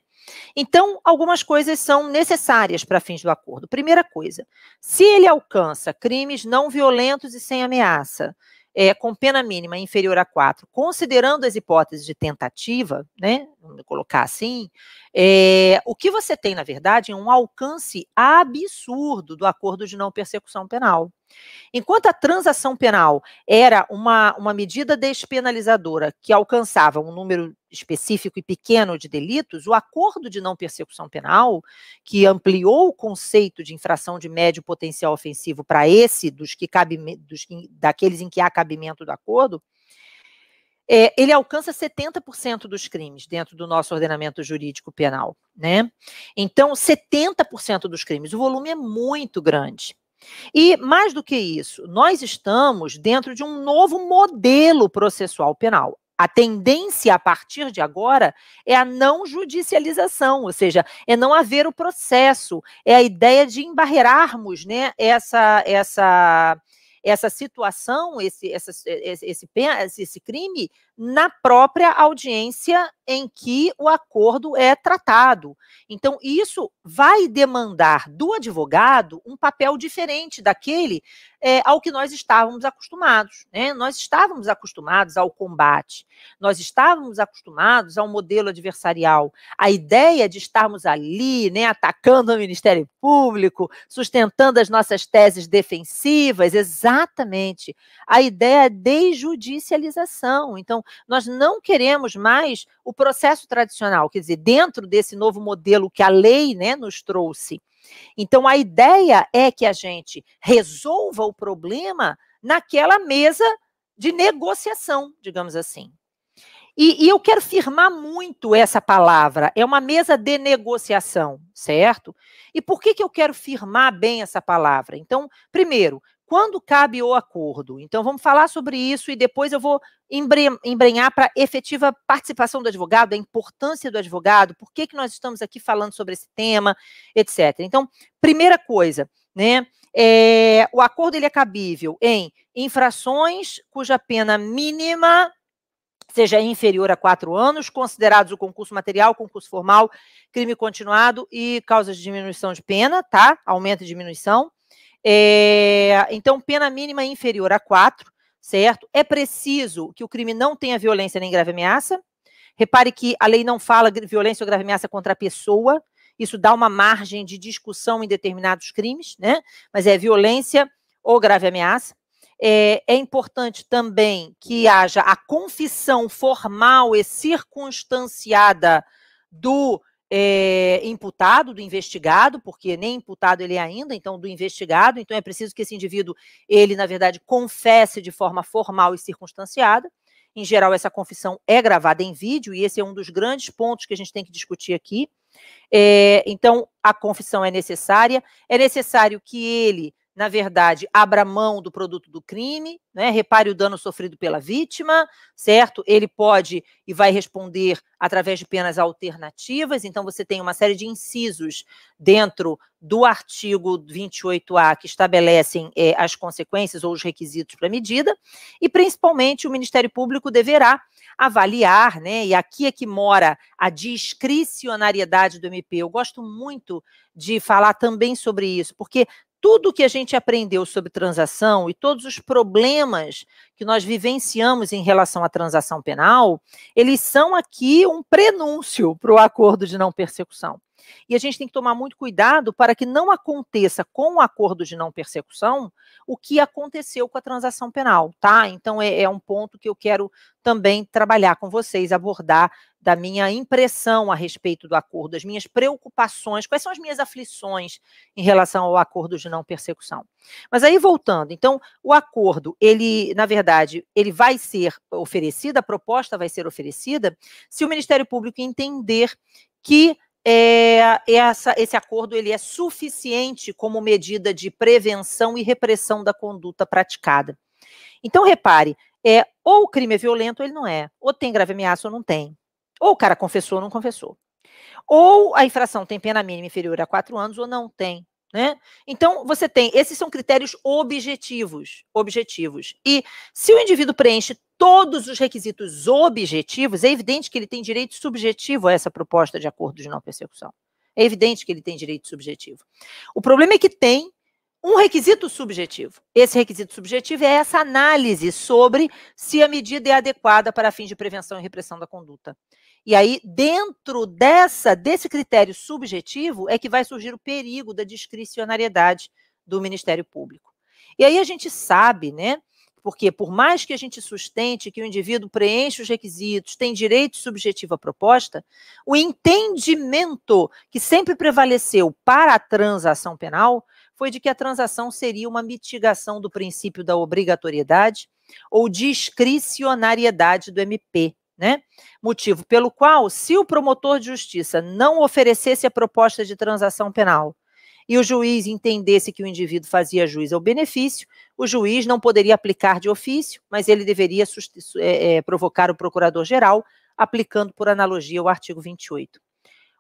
Então, algumas coisas são necessárias para fins do acordo. Primeira coisa, se ele alcança crimes não violentos e sem ameaça, é, com pena mínima inferior a quatro, considerando as hipóteses de tentativa, né, vamos colocar assim, é, o que você tem, na verdade, é um alcance absurdo do acordo de não persecução penal. Enquanto a transação penal era uma, uma medida despenalizadora que alcançava um número específico e pequeno de delitos, o acordo de não persecução penal, que ampliou o conceito de infração de médio potencial ofensivo para esse dos que cabe, dos daqueles em que há cabimento do acordo, é, ele alcança 70% dos crimes dentro do nosso ordenamento jurídico penal, né? Então, 70% dos crimes, o volume é muito grande. E mais do que isso, nós estamos dentro de um novo modelo processual penal. A tendência a partir de agora é a não judicialização, ou seja, é não haver o processo, é a ideia de embarrearmos né, essa, essa, essa situação, esse, essa, esse, esse, esse crime, na própria audiência em que o acordo é tratado. Então, isso vai demandar do advogado um papel diferente daquele é, ao que nós estávamos acostumados. Né? Nós estávamos acostumados ao combate, nós estávamos acostumados ao modelo adversarial. A ideia de estarmos ali, né, atacando o Ministério Público, sustentando as nossas teses defensivas, exatamente. A ideia é de judicialização. Então, nós não queremos mais o processo tradicional, quer dizer, dentro desse novo modelo que a lei né, nos trouxe. Então, a ideia é que a gente resolva o problema naquela mesa de negociação, digamos assim. E, e, eu quero firmar muito essa palavra. É uma mesa de negociação, certo? E por que, que eu quero firmar bem essa palavra? Então, primeiro, quando cabe o acordo? Então, vamos falar sobre isso e depois eu vou embrenhar para efetiva participação do advogado, a importância do advogado, por que, que nós estamos aqui falando sobre esse tema, etc. Então, primeira coisa, né? É, o acordo ele é cabível em infrações cuja pena mínima seja inferior a quatro anos, considerados o concurso material, concurso formal, crime continuado e causas de diminuição de pena, tá? Aumento e diminuição. É, então, pena mínima inferior a quatro, certo? É preciso que o crime não tenha violência nem grave ameaça. Repare que a lei não fala violência ou grave ameaça contra a pessoa. Isso dá uma margem de discussão em determinados crimes, né? Mas é violência ou grave ameaça. É, é, importante também que haja a confissão formal e circunstanciada do é, imputado, do investigado, porque nem imputado ele é ainda, então do investigado, então é preciso que esse indivíduo, ele, na verdade, confesse de forma formal e circunstanciada. Em geral, essa confissão é gravada em vídeo, e esse é um dos grandes pontos que a gente tem que discutir aqui. É, então, a confissão é necessária, é necessário que ele na verdade, abra mão do produto do crime, né? repare o dano sofrido pela vítima, certo? Ele pode e vai responder através de penas alternativas. Então, você tem uma série de incisos dentro do artigo 28A que estabelecem é, as consequências ou os requisitos para a medida, e principalmente o Ministério Público deverá avaliar, né? E aqui é que mora a discricionariedade do MP. Eu gosto muito de falar também sobre isso, porque tudo que a gente aprendeu sobre transação e todos os problemas que nós vivenciamos em relação à transação penal, eles são aqui um prenúncio para o acordo de não persecução. E a gente tem que tomar muito cuidado para que não aconteça com o acordo de não persecução o que aconteceu com a transação penal, tá? Então é, é um ponto que eu quero também trabalhar com vocês, abordar da minha impressão a respeito do acordo, das minhas preocupações, quais são as minhas aflições em relação ao acordo de não persecução. Mas aí voltando, então o acordo, ele, na verdade, ele vai ser oferecido, a proposta vai ser oferecida, se o Ministério Público entender que é, é, essa, esse acordo ele é suficiente como medida de prevenção e repressão da conduta praticada. Então, repare, é, ou o crime é violento, ele não é, ou tem grave ameaça ou não tem, ou o cara confessou ou não confessou, ou a infração tem pena mínima inferior a quatro anos ou não tem. Né? Então, você tem, esses são critérios objetivos, objetivos. E se o indivíduo preenche todos os requisitos objetivos, é evidente que ele tem direito subjetivo a essa proposta de acordo de não persecução. É evidente que ele tem direito subjetivo. O problema é que tem um requisito subjetivo. Esse requisito subjetivo é essa análise sobre se a medida é adequada para fins de prevenção e repressão da conduta. E aí, dentro dessa desse critério subjetivo, é que vai surgir o perigo da discricionariedade do Ministério Público. E aí a gente sabe, né, porque, por mais que a gente sustente que o indivíduo preenche os requisitos, tem direito subjetivo à proposta, o entendimento que sempre prevaleceu para a transação penal foi de que a transação seria uma mitigação do princípio da obrigatoriedade ou discricionariedade do MP. Né? Motivo pelo qual, se o promotor de justiça não oferecesse a proposta de transação penal e o juiz entendesse que o indivíduo fazia juiz ao benefício, o juiz não poderia aplicar de ofício, mas ele deveria é, é, provocar o procurador-geral, aplicando por analogia o artigo 28.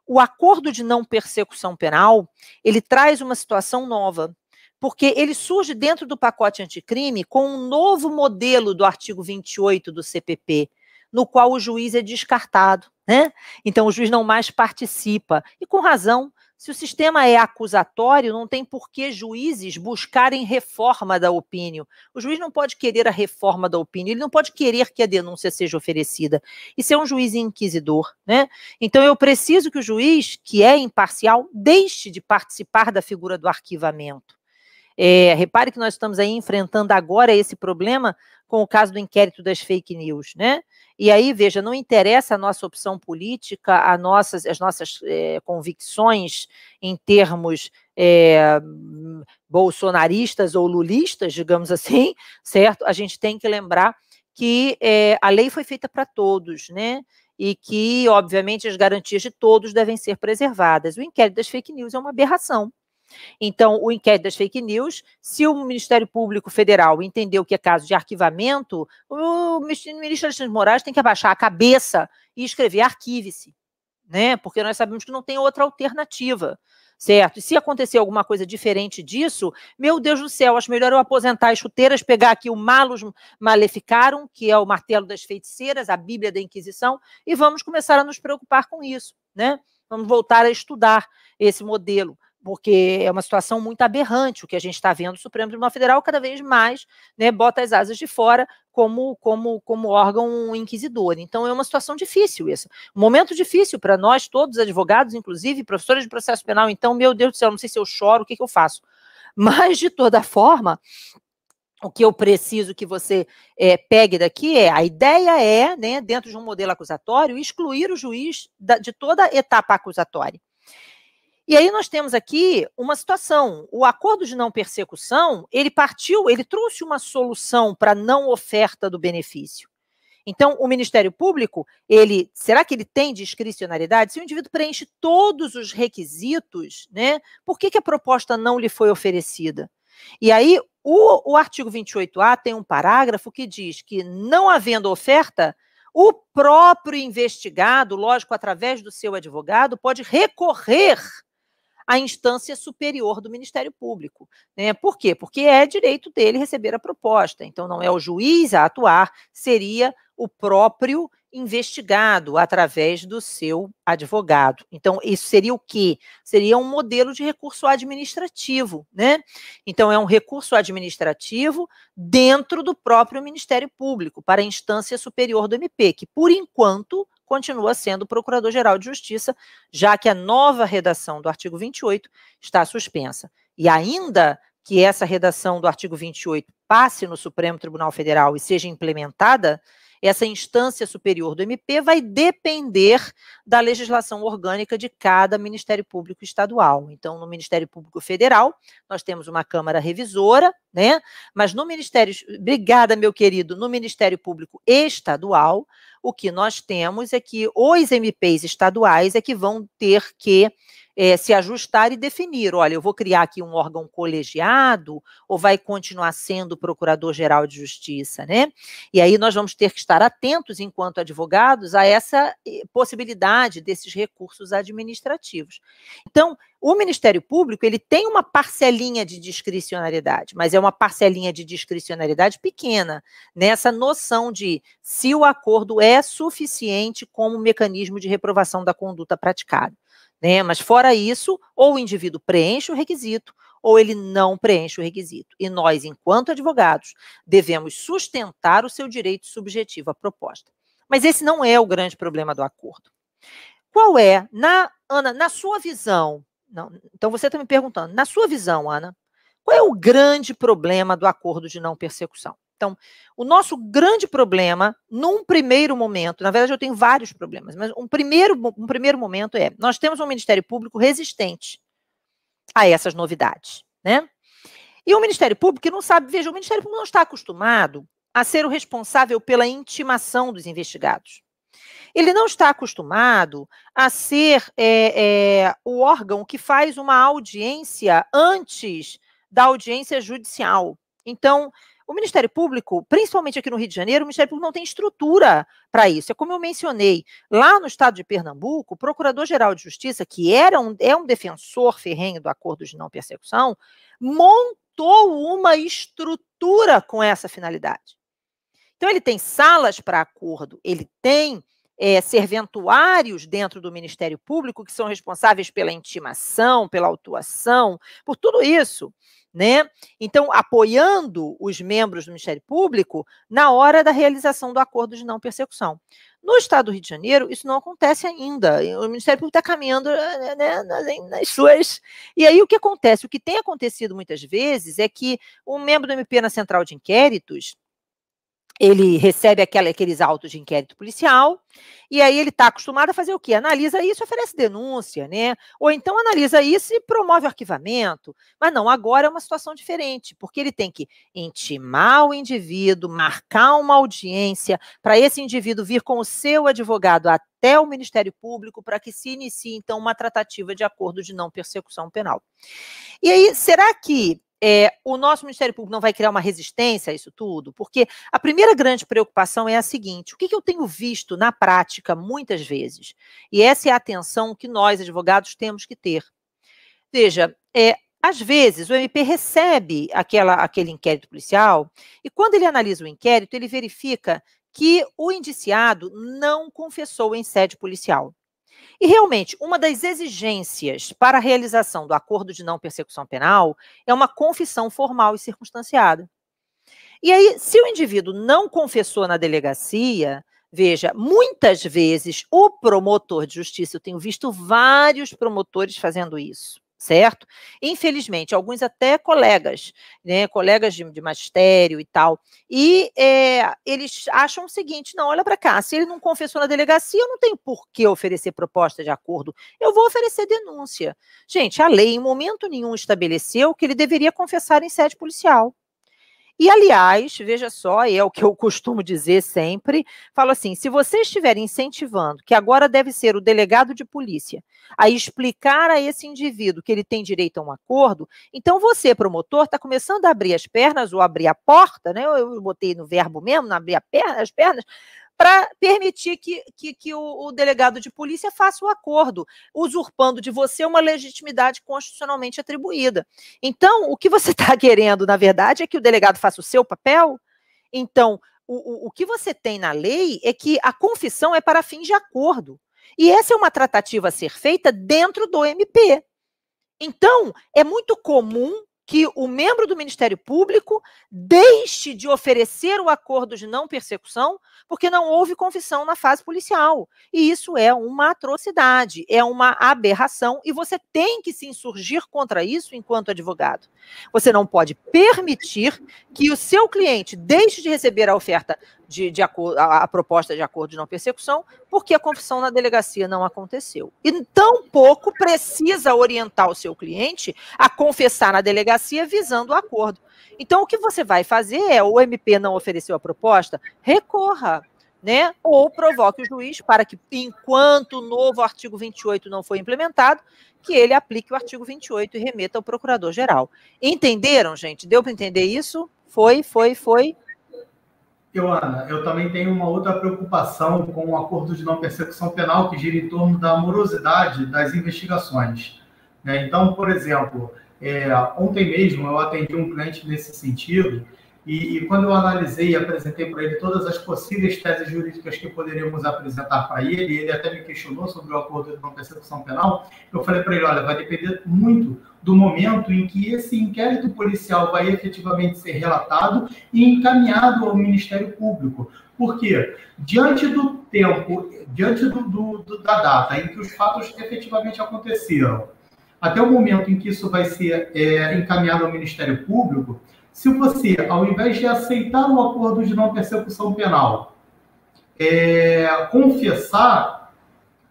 O acordo de não persecução penal, ele traz uma situação nova, porque ele surge dentro do pacote anticrime com um novo modelo do artigo 28 do CPP, no qual o juiz é descartado, né? Então o juiz não mais participa, e com razão, se o sistema é acusatório, não tem por que juízes buscarem reforma da opinião. O juiz não pode querer a reforma da opinião, ele não pode querer que a denúncia seja oferecida. Isso é um juiz inquisidor, né? Então eu preciso que o juiz, que é imparcial, deixe de participar da figura do arquivamento. É, repare que nós estamos aí enfrentando agora esse problema com o caso do inquérito das fake news, né? E aí, veja, não interessa a nossa opção política, a nossas, as nossas é, convicções em termos é, bolsonaristas ou lulistas, digamos assim, [LAUGHS] certo? A gente tem que lembrar que é, a lei foi feita para todos, né? E que, obviamente, as garantias de todos devem ser preservadas. O inquérito das fake news é uma aberração, então, o inquérito das fake news, se o Ministério Público Federal entendeu que é caso de arquivamento, o ministro Alexandre de Moraes tem que abaixar a cabeça e escrever arquive-se, né? Porque nós sabemos que não tem outra alternativa. Certo? E se acontecer alguma coisa diferente disso, meu Deus do céu, acho melhor eu aposentar as chuteiras, pegar aqui o Malus Maleficarum, que é o martelo das feiticeiras, a Bíblia da Inquisição, e vamos começar a nos preocupar com isso, né? Vamos voltar a estudar esse modelo porque é uma situação muito aberrante o que a gente está vendo. O Supremo Tribunal Federal cada vez mais né, bota as asas de fora como, como, como órgão inquisidor. Então é uma situação difícil essa. Um momento difícil para nós todos, advogados, inclusive, professores de processo penal. Então, meu Deus do céu, não sei se eu choro, o que, que eu faço. [LAUGHS] Mas, de toda forma, o que eu preciso que você é, pegue daqui é a ideia é, né, dentro de um modelo acusatório, excluir o juiz da, de toda etapa acusatória. E aí nós temos aqui uma situação. O acordo de não persecução, ele partiu, ele trouxe uma solução para não oferta do benefício. Então, o Ministério Público, ele, será que ele tem discricionariedade? Se o indivíduo preenche todos os requisitos, né, por que, que a proposta não lhe foi oferecida? E aí, o, o artigo 28A tem um parágrafo que diz que, não havendo oferta, o próprio investigado, lógico, através do seu advogado, pode recorrer à instância superior do Ministério Público. Né? Por quê? Porque é direito dele receber a proposta. Então, não é o juiz a atuar, seria o próprio investigado através do seu advogado. Então, isso seria o quê? Seria um modelo de recurso administrativo, né? Então, é um recurso administrativo dentro do próprio Ministério Público, para a instância superior do MP, que, por enquanto, continua sendo o Procurador-Geral de Justiça, já que a nova redação do artigo 28 está suspensa. E ainda que essa redação do artigo 28 passe no Supremo Tribunal Federal e seja implementada, essa instância superior do MP vai depender da legislação orgânica de cada Ministério Público Estadual. Então, no Ministério Público Federal, nós temos uma Câmara Revisora, né? Mas no Ministério, obrigada, meu querido, no Ministério Público Estadual, o que nós temos é que os MPs estaduais é que vão ter que é, se ajustar e definir: olha, eu vou criar aqui um órgão colegiado ou vai continuar sendo procurador-geral de justiça, né? E aí nós vamos ter que estar atentos, enquanto advogados, a essa eh, possibilidade desses recursos administrativos. Então, o Ministério Público ele tem uma parcelinha de discricionariedade, mas é uma parcelinha de discricionariedade pequena nessa né? noção de se o acordo é suficiente como mecanismo de reprovação da conduta praticada. Né? Mas fora isso, ou o indivíduo preenche o requisito, ou ele não preenche o requisito. E nós, enquanto advogados, devemos sustentar o seu direito subjetivo à proposta. Mas esse não é o grande problema do acordo. Qual é, na, Ana, na sua visão, não. Então você está me perguntando, na sua visão, Ana, qual é o grande problema do acordo de não persecução? Então, o nosso grande problema, num primeiro momento, na verdade eu tenho vários problemas, mas um primeiro, um primeiro momento é: nós temos um Ministério Público resistente a essas novidades, né? E o Ministério Público que não sabe, veja, o Ministério Público não está acostumado a ser o responsável pela intimação dos investigados. Ele não está acostumado a ser é, é, o órgão que faz uma audiência antes da audiência judicial. Então, o Ministério Público, principalmente aqui no Rio de Janeiro, o Ministério Público não tem estrutura para isso. É como eu mencionei, lá no estado de Pernambuco, o Procurador-Geral de Justiça, que era um, é um defensor ferrenho do acordo de não persecução, montou uma estrutura com essa finalidade. Então, ele tem salas para acordo, ele tem é, serventuários dentro do Ministério Público que são responsáveis pela intimação, pela autuação, por tudo isso. Né? Então, apoiando os membros do Ministério Público na hora da realização do acordo de não persecução. No estado do Rio de Janeiro, isso não acontece ainda. O Ministério Público está caminhando eh, né, né nas suas. E aí, o que acontece? O que tem acontecido muitas vezes é que um membro do MP na central de inquéritos ele recebe aquela, aqueles autos de inquérito policial, e aí ele está acostumado a fazer o quê? Analisa isso, oferece denúncia, né? Ou então analisa isso e promove o arquivamento. Mas não, agora é uma situação diferente, porque ele tem que intimar o indivíduo, marcar uma audiência para esse indivíduo vir com o seu advogado até o Ministério Público para que se inicie então uma tratativa de acordo de não persecução penal. E aí, será que é, o nosso Ministério Público não vai criar uma resistência a isso tudo? Porque a primeira grande preocupação é a seguinte: o que, que eu tenho visto na prática muitas vezes? E essa é a atenção que nós, advogados, temos que ter. Veja, é, às vezes o MP recebe aquela, aquele inquérito policial e, quando ele analisa o inquérito, ele verifica que o indiciado não confessou em sede policial. E realmente, uma das exigências para a realização do acordo de não persecução penal é uma confissão formal e circunstanciada. E aí, se o indivíduo não confessou na delegacia, veja, muitas vezes o promotor de justiça, eu tenho visto vários promotores fazendo isso certo? Infelizmente, alguns até colegas, né, colegas de, de magistério e tal, e é, eles acham o seguinte, não, olha para cá, se ele não confessou na delegacia, eu não tenho por que oferecer proposta de acordo, eu vou oferecer denúncia. Gente, a lei em momento nenhum estabeleceu que ele deveria confessar em sede policial. E, aliás, veja só, é o que eu costumo dizer sempre: falo assim, se você estiver incentivando, que agora deve ser o delegado de polícia, a explicar a esse indivíduo que ele tem direito a um acordo, então você, promotor, está começando a abrir as pernas ou abrir a porta, né? Eu botei no verbo mesmo, não abrir a perna, as pernas, para permitir que, que, que o, o, delegado de polícia faça o acordo, usurpando de você uma legitimidade constitucionalmente atribuída. Então, o que você está [LAUGHS] querendo, na verdade, é que o delegado faça o seu papel? Então, o, o, o que você tem na lei é que a confissão é para fins de acordo. E essa é uma tratativa a ser feita dentro do MP. Então, é muito comum que o membro do Ministério Público deixe de oferecer o acordo de não persecução porque não houve confissão na fase policial. E isso é uma atrocidade, é uma aberração e você tem que se insurgir contra isso enquanto advogado. Você não pode permitir que o seu cliente deixe de receber a oferta de, de acordo, a, a, proposta de acordo de não persecução, porque a confissão na delegacia não aconteceu. E tampouco precisa orientar o seu cliente a confessar na delegacia visando o acordo. Então, o que você vai fazer é: o MP não ofereceu a proposta, recorra. Né? Ou provoque o juiz para que, enquanto o novo artigo 28 não foi implementado, que ele aplique o artigo 28 e remeta ao procurador-geral. Entenderam, gente? Deu para entender isso? Foi, foi, foi eu também tenho uma outra preocupação com o acordo de não persecução penal que gira em torno da morosidade das investigações. Né? Então, por exemplo, é, ontem mesmo eu atendi um cliente nesse sentido e, e, quando eu analisei e apresentei para ele todas as possíveis teses jurídicas que poderíamos apresentar para ele, e ele até me questionou sobre o acordo de não persecução penal, eu falei para ele, olha, vai depender muito do momento em que esse inquérito policial vai efetivamente ser relatado e encaminhado ao Ministério Público. Porque, diante do tempo, diante do, do, do, da data em que os fatos efetivamente aconteceram, até o momento em que isso vai ser é, encaminhado ao Ministério Público, se você, ao invés de aceitar o acordo de não persecução penal, é, confessar,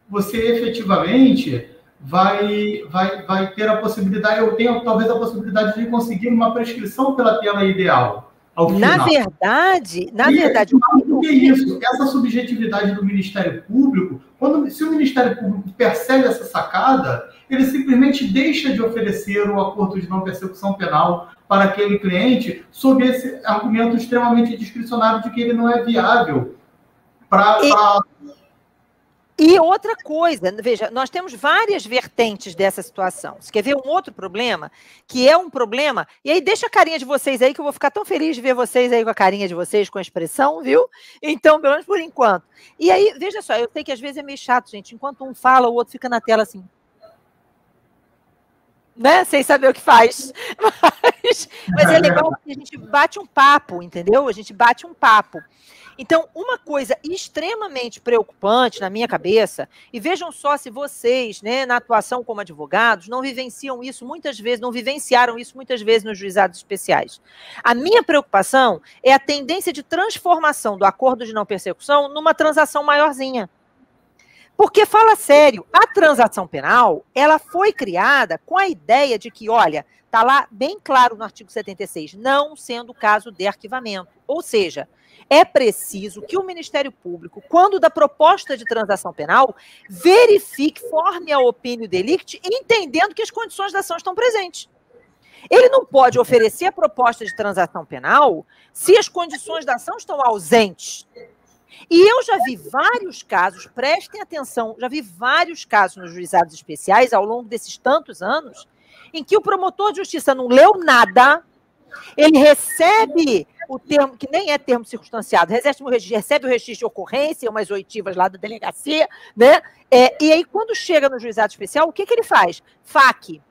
você efetivamente vai, vai, vai ter a possibilidade, eu tenho talvez a possibilidade de conseguir uma prescrição pela tela ideal. na verdade, na e, verdade. É mais isso, essa subjetividade do Ministério Público, quando, se o Ministério Público percebe essa sacada, ele simplesmente deixa de oferecer o acordo de não persecução penal para aquele cliente sob esse argumento extremamente discricionário de que ele não é viável para. E... A... E outra coisa, veja, nós temos várias vertentes dessa situação. Você quer ver um outro problema? Que é um problema. E aí, deixa a carinha de vocês aí, que eu vou ficar tão feliz de ver vocês aí com a carinha de vocês, com a expressão, viu? Então, pelo menos por enquanto. E aí, veja só, eu sei que às vezes é meio chato, gente. Enquanto um fala, o outro fica na tela assim né, sem saber o que faz. [LAUGHS] Mas, mas é legal que a gente bate um papo, entendeu? A gente bate um papo. Então, uma coisa extremamente preocupante na minha cabeça, e vejam só se vocês, né, na atuação como advogados, não vivenciam isso muitas vezes, não vivenciaram isso muitas vezes nos juizados especiais. A minha preocupação é a tendência de transformação do acordo de não persecução numa transação maiorzinha. Porque fala sério, a transação penal, ela foi criada com a ideia de que, olha, tá lá bem claro no artigo 76, não sendo caso de arquivamento. Ou seja, é preciso que o Ministério Público, quando da proposta de transação penal, verifique, forme a opinião delict, entendendo que as condições da ação estão presentes. Ele não pode oferecer a proposta de transação penal se as condições da ação estão ausentes. E eu já vi vários casos, prestem atenção, já vi vários casos nos juizados especiais ao longo desses tantos anos, em que o promotor de justiça não leu nada, ele recebe o termo, que nem é termo circunstanciado, recebe o registro de ocorrência, umas oitivas lá da delegacia, né? É, e aí, quando chega no juizado especial, o que, que ele faz? FAC,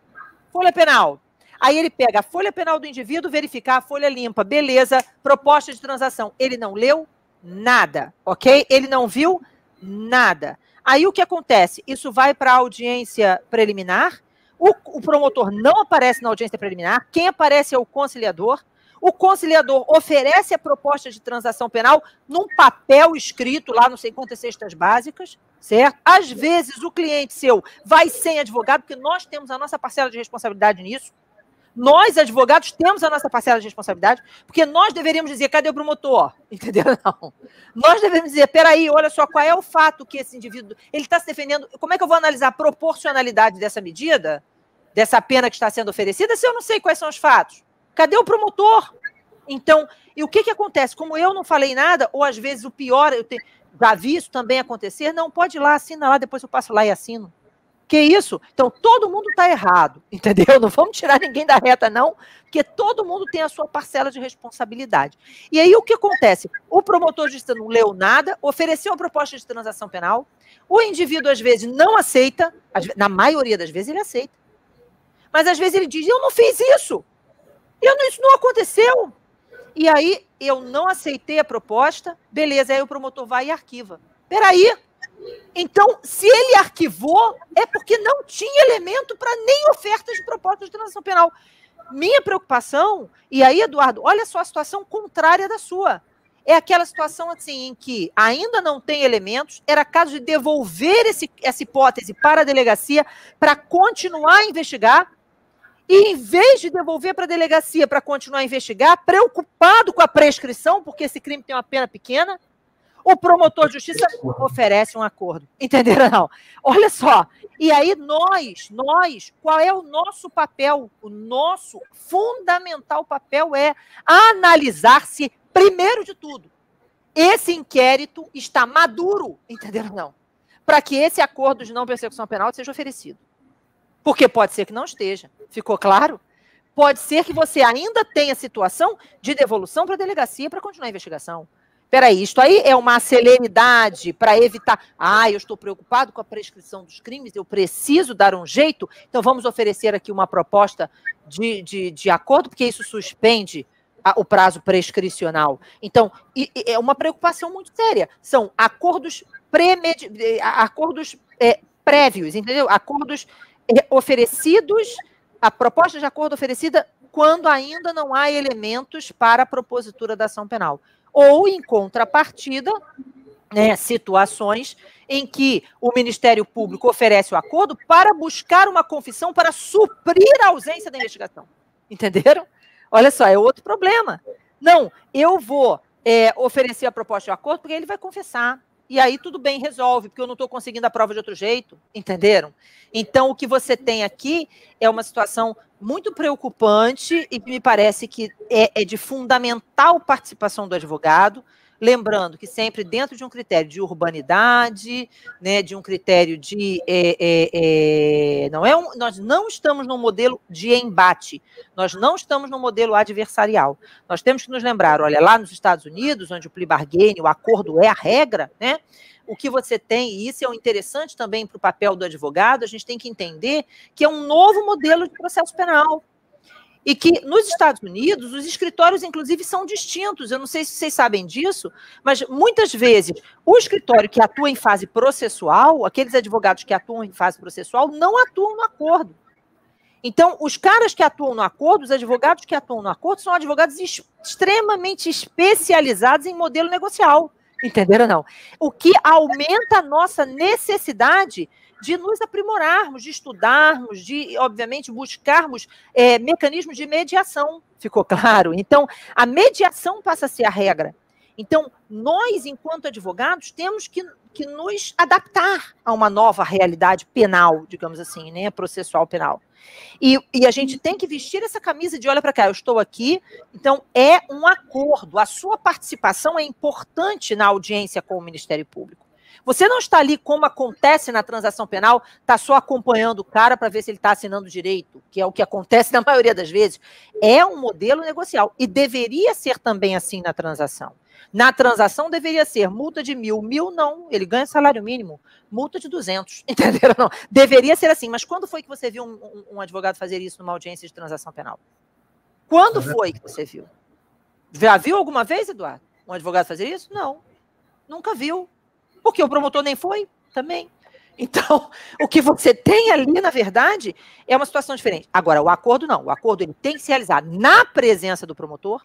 folha penal. Aí ele pega a folha penal do indivíduo, verificar a folha limpa, beleza, proposta de transação. Ele não leu nada, ok? Ele não viu nada. Aí o que acontece? Isso vai para a audiência preliminar, o, o, promotor não aparece na audiência preliminar, quem aparece é o conciliador. O conciliador oferece a proposta de transação penal num papel escrito lá, não sei quantas cestas básicas, certo? Às vezes o cliente seu vai sem advogado, porque nós temos a nossa parcela de responsabilidade nisso. Nós, advogados, temos a nossa parcela de responsabilidade, porque nós deveríamos dizer, cadê o promotor? [LAUGHS] Entendeu? Não. Nós deveríamos dizer, peraí, olha só, qual é o fato que esse indivíduo, ele está se defendendo, como é que eu vou analisar a proporcionalidade dessa medida, dessa pena que está sendo oferecida, se eu não sei quais são os fatos? Cadê o promotor? Então, e o que, que acontece? Como eu não falei nada, ou às vezes o pior, eu tenho já vi isso também acontecer, não, pode ir lá, assina lá, depois eu passo lá e assino. Que isso? Então, todo mundo está errado, [LAUGHS] entendeu? Não vamos tirar ninguém da reta, não, porque todo mundo tem a sua parcela de responsabilidade. E aí o que acontece? O promotor de justiça não leu nada, ofereceu a proposta de transação penal, o indivíduo, às vezes, não aceita, na maioria das vezes, ele aceita. Mas às vezes ele diz: Eu não fiz isso, eu não, isso não aconteceu. E aí eu não aceitei a proposta, beleza, aí o promotor vai e arquiva. Peraí, então, se ele arquivou, é porque não tinha elemento para nem oferta de proposta de transação penal. Minha preocupação, e aí, Eduardo, olha só a situação contrária da sua. É aquela situação assim em que ainda não tem elementos, era caso de devolver esse, essa hipótese para a delegacia para continuar a investigar, e em vez de devolver para a delegacia para continuar a investigar, preocupado com a prescrição, porque esse crime tem uma pena pequena, o promotor de justiça oferece um acordo. Entenderam? Não. Olha só. E aí nós, nós, qual é o nosso papel? O nosso fundamental papel é analisar-se primeiro de tudo. Esse inquérito está maduro, entenderam? Não. Para que esse acordo de não persecução penal seja oferecido. Porque pode ser que não esteja. Ficou claro? Pode ser que você ainda tenha situação de devolução para a delegacia para continuar a investigação. Peraí, isto aí é uma celeridade para evitar. Ah, eu estou preocupado com a prescrição dos crimes, eu preciso dar um jeito, então vamos oferecer aqui uma proposta de, de, de acordo, porque isso suspende o prazo prescricional. Então, é uma preocupação muito séria. São acordos, premed... acordos é, prévios, entendeu? Acordos é, oferecidos, a proposta de acordo oferecida quando ainda não há elementos para a propositura da ação penal ou, em contrapartida, né, situações em que o Ministério Público oferece o acordo para buscar uma confissão para suprir a ausência da investigação. Entenderam? Olha só, é outro problema. Não, eu vou é, oferecer a proposta de acordo porque ele vai confessar. E aí tudo bem, resolve, porque eu não estou conseguindo a prova de outro jeito, entenderam? Então, o que você tem aqui é uma situação muito preocupante e que me parece que é, é de fundamental participação do advogado Lembrando que sempre dentro de um critério de urbanidade, né, de um critério de. É, é, é, não é um, nós não estamos num modelo de embate, nós não estamos num modelo adversarial. Nós temos que nos lembrar: olha, lá nos Estados Unidos, onde o plea bargain, o acordo é a regra, né? o que você tem, e isso é um interessante também para o papel do advogado, a gente tem que entender que é um novo modelo de processo penal. E que nos Estados Unidos, os escritórios, inclusive, são distintos. Eu não sei se vocês sabem disso, mas muitas vezes o escritório que atua em fase processual, aqueles advogados que atuam em fase processual, não atuam no acordo. Então, os caras que atuam no acordo, os advogados que atuam no acordo, são advogados es extremamente especializados em modelo negocial. Entenderam não? O que aumenta a nossa necessidade de nos aprimorarmos, de estudarmos, de, obviamente, buscarmos é, mecanismos de mediação. Ficou claro? Então, a mediação passa a ser a regra. Então, nós, enquanto advogados, temos que, que nos adaptar a uma nova realidade penal, digamos assim, né? processual penal. E, e a gente tem que vestir essa camisa de olha para cá, eu estou aqui. Então, é um acordo. A sua participação é importante na audiência com o Ministério Público. Você não está ali como acontece na transação penal, está só acompanhando o cara para ver se ele está assinando direito, que é o que acontece na [LAUGHS] maioria das vezes. É um modelo negocial e deveria ser também assim na transação. Na transação deveria ser multa de mil, mil não, ele ganha salário mínimo, multa de 200, [LAUGHS] entenderam? Não, deveria ser assim, mas quando foi que você viu um, um, um advogado fazer isso numa audiência de transação penal? Quando foi que você viu? Já viu alguma vez, Eduardo, um advogado fazer isso? Não, nunca viu porque o promotor nem foi também. Então, [LAUGHS] o que você tem ali, na verdade, é uma situação diferente. Agora, o acordo não. O acordo ele tem que se realizar na presença do promotor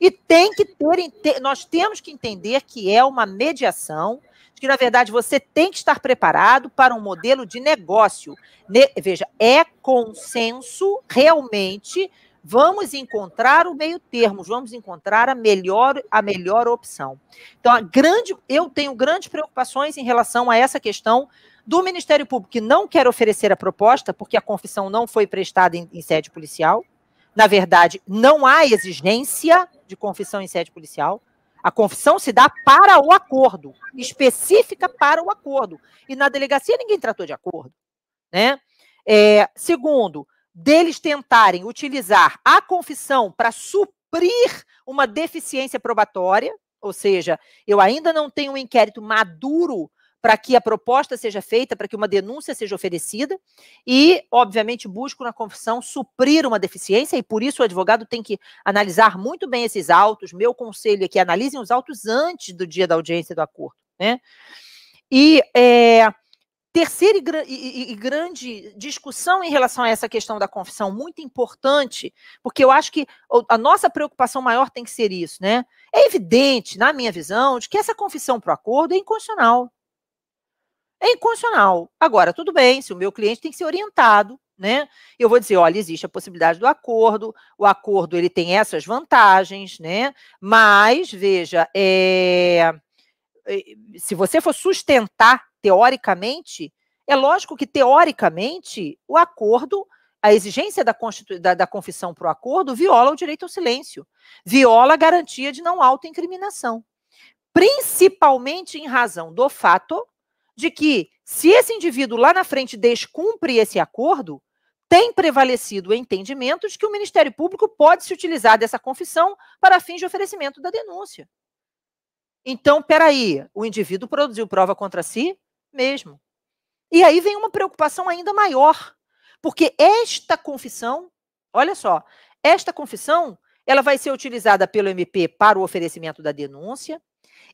e tem que ter. Nós temos que entender que é uma mediação, que, na verdade, você tem que estar preparado para um modelo de negócio. Ne, veja, é consenso realmente Vamos encontrar o meio termo, vamos encontrar a melhor, a melhor opção. Então, a grande, eu tenho grandes preocupações em relação a essa questão do Ministério Público, que não quer oferecer a proposta, porque a confissão não foi prestada em, em sede policial. Na verdade, não há exigência de confissão em sede policial. A confissão se dá para o acordo, específica para o acordo. E na delegacia ninguém tratou de acordo. Né? É, segundo, deles tentarem utilizar a confissão para suprir uma deficiência probatória, ou seja, eu ainda não tenho um inquérito maduro para que a proposta seja feita, para que uma denúncia seja oferecida, e, obviamente, busco na confissão suprir uma deficiência, e por isso o advogado tem que analisar muito bem esses autos. Meu conselho é que analisem os autos antes do dia da audiência do acordo, né? E é, Terceira e, gr e, e, grande discussão em relação a essa questão da confissão, muito importante, porque eu acho que a nossa preocupação maior tem que ser isso, né? É evidente, na minha visão, de que essa confissão para o acordo é inconstitucional. É inconstitucional. Agora, tudo bem, se o meu cliente tem que ser orientado, né? Eu vou dizer, olha, existe a possibilidade do acordo, o acordo ele tem essas vantagens, né? Mas, veja, é... é se você for sustentar teoricamente, é lógico que, teoricamente, o acordo, a exigência da, da, da confissão para o acordo, viola o direito ao silêncio, viola a garantia de não autoincriminação, principalmente em razão do fato de que, se esse indivíduo lá na frente descumpre esse acordo, tem prevalecido o entendimento de que o Ministério Público pode se utilizar dessa confissão para fins de oferecimento da denúncia. Então, peraí, o indivíduo produziu prova contra si, mesmo. E aí vem uma preocupação ainda maior, porque esta confissão, olha só, esta confissão, ela vai ser utilizada pelo MP para o oferecimento da denúncia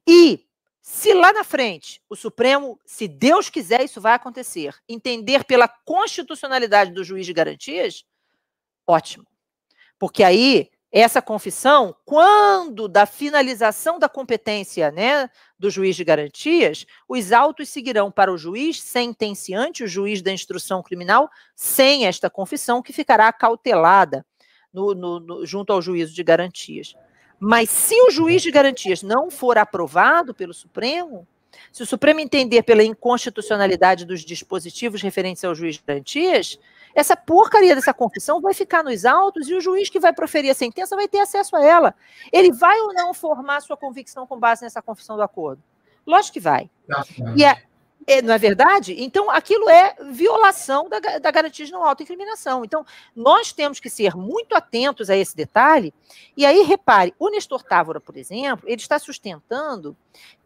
e se lá na frente o Supremo, se Deus quiser, isso vai acontecer, entender pela constitucionalidade do juiz de garantias, ótimo. Porque aí essa confissão, quando da finalização da competência né, do juiz de garantias, os autos seguirão para o juiz sentenciante, o juiz da instrução criminal, sem esta confissão, que ficará cautelada no, no, no, junto ao juízo de garantias. Mas se o juiz de garantias não for aprovado pelo Supremo, se o Supremo entender pela inconstitucionalidade dos dispositivos referentes ao juiz de garantias, essa porcaria dessa confissão vai ficar nos autos e o juiz que vai proferir a sentença vai ter acesso a ela. Ele vai ou não formar sua convicção com base nessa confissão do acordo? Lógico que vai. Tá, tá. E a, é é, não é verdade? Então, aquilo é violação da, da garantia de não autoincriminação. Então, nós temos que ser muito atentos a esse detalhe. E aí, repare, o Nestor Távora, por exemplo, ele está sustentando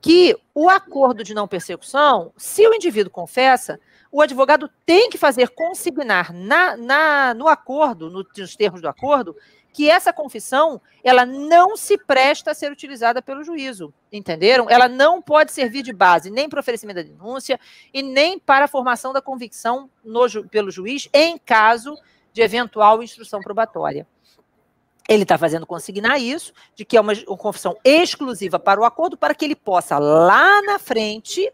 que o acordo de não persecução, se o indivíduo confessa, o advogado tem que fazer consignar na, na, no acordo, nos termos do acordo, que essa confissão ela não se presta a ser utilizada pelo juízo, entenderam? Ela não pode servir de base nem para oferecimento da denúncia e nem para a formação da convicção no, pelo juiz em caso de eventual instrução probatória. Ele está fazendo consignar isso, de que é uma, uma confissão exclusiva para o acordo, para que ele possa lá na frente,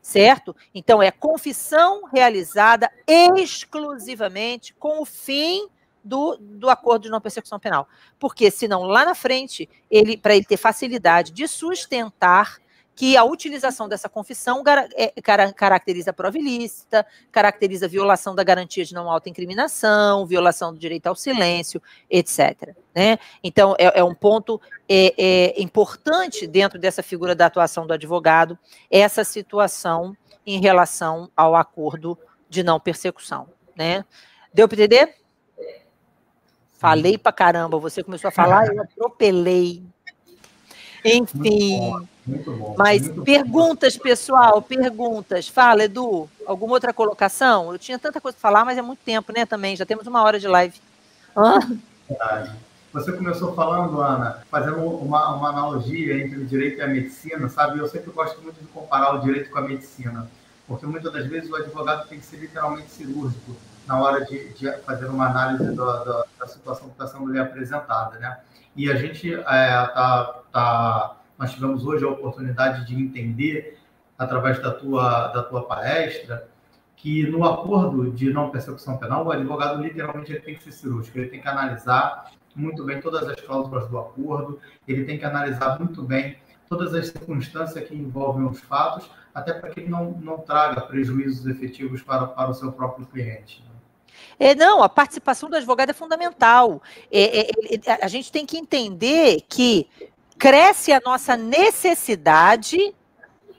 certo? Então é confissão realizada exclusivamente com o fim do, do acordo de não persecução penal. Porque, senão, lá na frente, ele para ele ter facilidade de sustentar que a utilização dessa confissão é, caracteriza a prova ilícita, caracteriza a violação da garantia de não incriminação, violação do direito ao silêncio, etc. Né? Então, é, é, um ponto é, é, importante dentro dessa figura da atuação do advogado, essa situação em relação ao acordo de não persecução. Né? Deu para entender? Falei pra caramba, você começou a falar, eu atropelei. Enfim. Muito bom, muito bom, mas muito perguntas, bom. pessoal, perguntas. Fala, Edu, alguma outra colocação? Eu tinha tanta coisa para falar, mas é muito tempo, né, também. Já temos uma hora de live. Hã? Verdade. Você começou falando, Ana, fazendo uma, uma analogia entre o direito e a medicina, sabe? Eu sempre gosto muito de comparar o direito com a medicina, porque muitas das vezes o advogado tem que ser literalmente cirúrgico na hora de, de fazer uma análise do, do, da situação que está sendo lhe apresentada, né? E a gente é, tá, tá, nós tivemos hoje a oportunidade de entender através da tua da tua palestra que no acordo de não persecução penal o advogado literalmente ele tem que ser cirúrgico, ele tem que analisar muito bem todas as cláusulas do acordo, ele tem que analisar muito bem todas as circunstâncias que envolvem os fatos, até para que ele não, não traga prejuízos efetivos para, para o seu próprio cliente. Né? É, não, a participação do advogado é fundamental. É, é, a gente tem que entender que cresce a nossa necessidade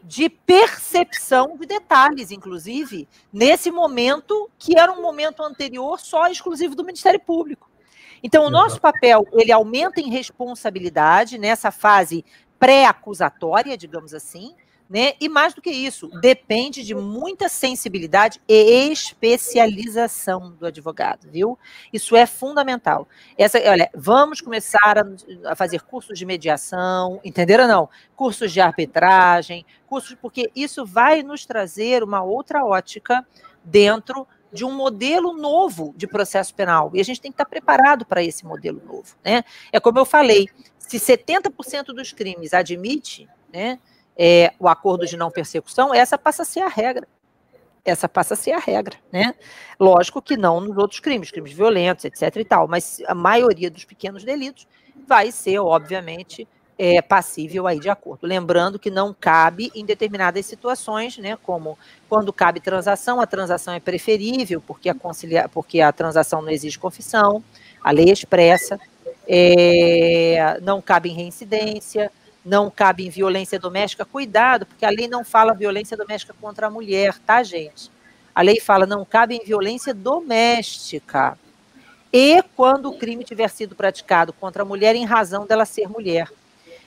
de percepção de detalhes, inclusive, nesse momento que era um momento anterior só exclusivo do Ministério Público. Então, o nosso papel, ele aumenta em responsabilidade nessa fase pré-acusatória, digamos assim, né? E mais do que isso, depende de muita sensibilidade e especialização do advogado, viu? Isso é fundamental. Essa, olha, vamos começar a, a fazer cursos de mediação, entenderam não? Cursos de arbitragem, cursos, porque isso vai nos trazer uma outra ótica dentro de um modelo novo de processo penal. E a gente tem que estar preparado para esse modelo novo, né? É como eu falei, se 70% dos crimes admite, né? é, o acordo de não persecução, essa passa a ser a regra. Essa passa a ser a regra, né? Lógico que não nos outros crimes, crimes violentos, etc. e tal, mas a maioria dos pequenos delitos vai ser, obviamente, é, passível aí de acordo. Lembrando que não cabe em determinadas situações, né? Como quando cabe transação, a transação é preferível, porque a, concilia, porque a transação não exige confissão, a lei é expressa, é, não cabe em reincidência, não cabe em violência doméstica, cuidado, porque a lei não fala violência doméstica contra a mulher, tá, gente? A lei fala não cabe em violência doméstica. E quando o crime tiver sido praticado contra a mulher em razão dela ser mulher.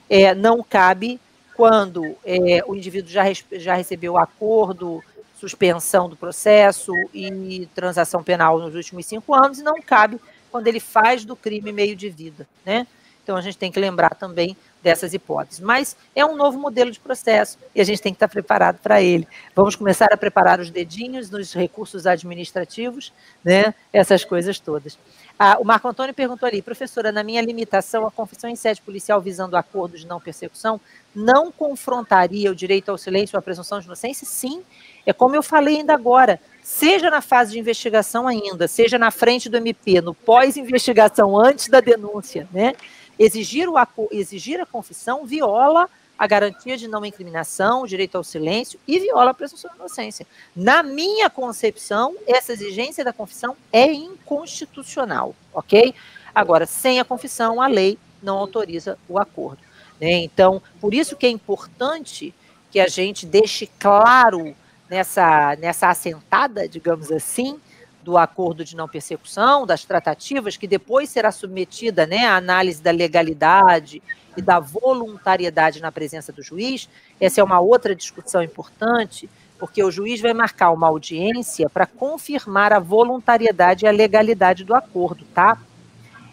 É, não cabe quando é, o indivíduo já, já recebeu acordo, suspensão do processo e transação penal nos últimos cinco anos, e não cabe quando ele faz do crime meio de vida. Né? Então a gente tem que lembrar também dessas hipóteses. Mas é um novo modelo de processo e a gente tem que estar preparado para ele. Vamos começar a preparar os dedinhos nos recursos administrativos, né? essas coisas todas. Ah, o Marco Antônio perguntou ali, professora, na minha limitação, a confissão em sede policial visando acordo de não persecução não confrontaria o direito ao silêncio ou a presunção de inocência? Sim, é como eu falei ainda agora, seja na fase de investigação ainda, seja na frente do MP, no pós-investigação, antes da denúncia, né? Exigir, o, exigir a confissão viola a garantia de não incriminação, o direito ao silêncio e viola a presunção de inocência. Na minha concepção, essa exigência da confissão é inconstitucional, ok? Agora, sem a confissão, a lei não autoriza o acordo. Né? Então, por isso que é importante que a gente deixe claro nessa, nessa assentada, digamos assim, do acordo de não persecução, das tratativas, que depois será submetida né, à análise da legalidade e da voluntariedade na presença do juiz. Essa é uma outra discussão importante, porque o juiz vai marcar uma audiência para confirmar a voluntariedade e a legalidade do acordo, tá?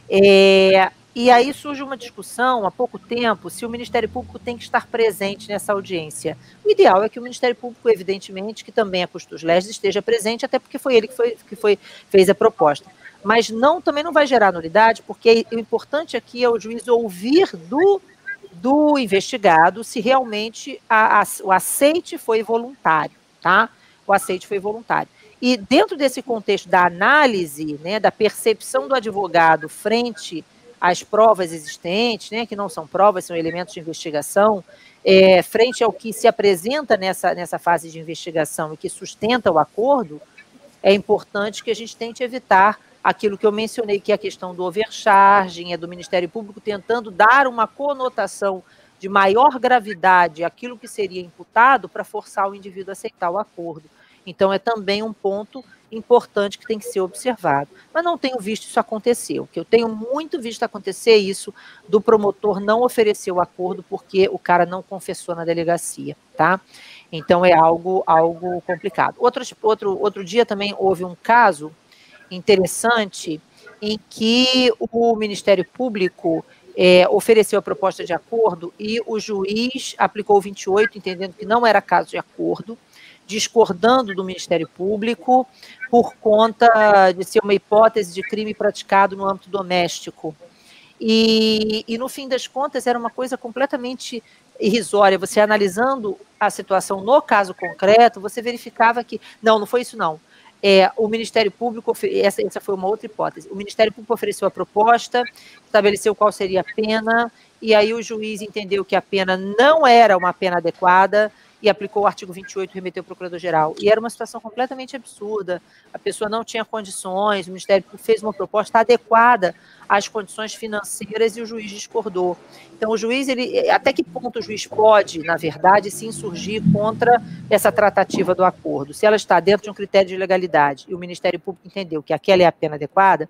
É, e aí surge uma discussão há pouco tempo se o Ministério Público tem que estar presente nessa audiência. O ideal é que o Ministério Público, evidentemente, que também é custos leste, esteja presente, até porque foi ele que, foi, que foi, fez a proposta. Mas não também não vai gerar nulidade, porque o é importante aqui é o juiz ouvir do, do investigado se realmente a, a, o aceite foi voluntário, tá? O aceite foi voluntário. E dentro desse contexto da análise, né, da percepção do advogado frente as provas existentes, né, que não são provas, são elementos de investigação, é, frente ao que se apresenta nessa, nessa fase de investigação e que sustenta o acordo, é importante que a gente tente evitar aquilo que eu mencionei, que é a questão do overcharging, é do Ministério Público tentando dar uma conotação de maior gravidade àquilo que seria imputado para forçar o indivíduo a aceitar o acordo. Então, é também um ponto importante que tem que ser observado. Mas não tenho visto isso acontecer. O que eu tenho muito visto acontecer é isso do promotor não oferecer o acordo porque o cara não confessou na delegacia, tá? Então é algo algo complicado. Outro, outro, outro dia também houve um caso interessante em que o Ministério Público é, ofereceu a proposta de acordo e o juiz aplicou o 28, entendendo que não era caso de acordo discordando do Ministério Público por conta de ser uma hipótese de crime praticado no âmbito doméstico. E, e no fim das contas, era uma coisa completamente irrisória. Você analisando a situação no caso concreto, você verificava que. Não, não foi isso, não. É, o Ministério Público, essa, essa foi uma outra hipótese, o Ministério Público ofereceu a proposta, estabeleceu qual seria a pena, e aí o juiz entendeu que a pena não era uma pena adequada, e aplicou o artigo 28, remeteu ao procurador-geral. E era uma situação completamente absurda. A pessoa não tinha condições, o Ministério Público fez uma proposta adequada às condições financeiras e o juiz discordou. Então, o juiz, ele, até que ponto o juiz pode, na verdade, se insurgir contra essa tratativa do acordo? Se ela está dentro de um critério de legalidade e o Ministério Público entendeu que aquela é a pena adequada,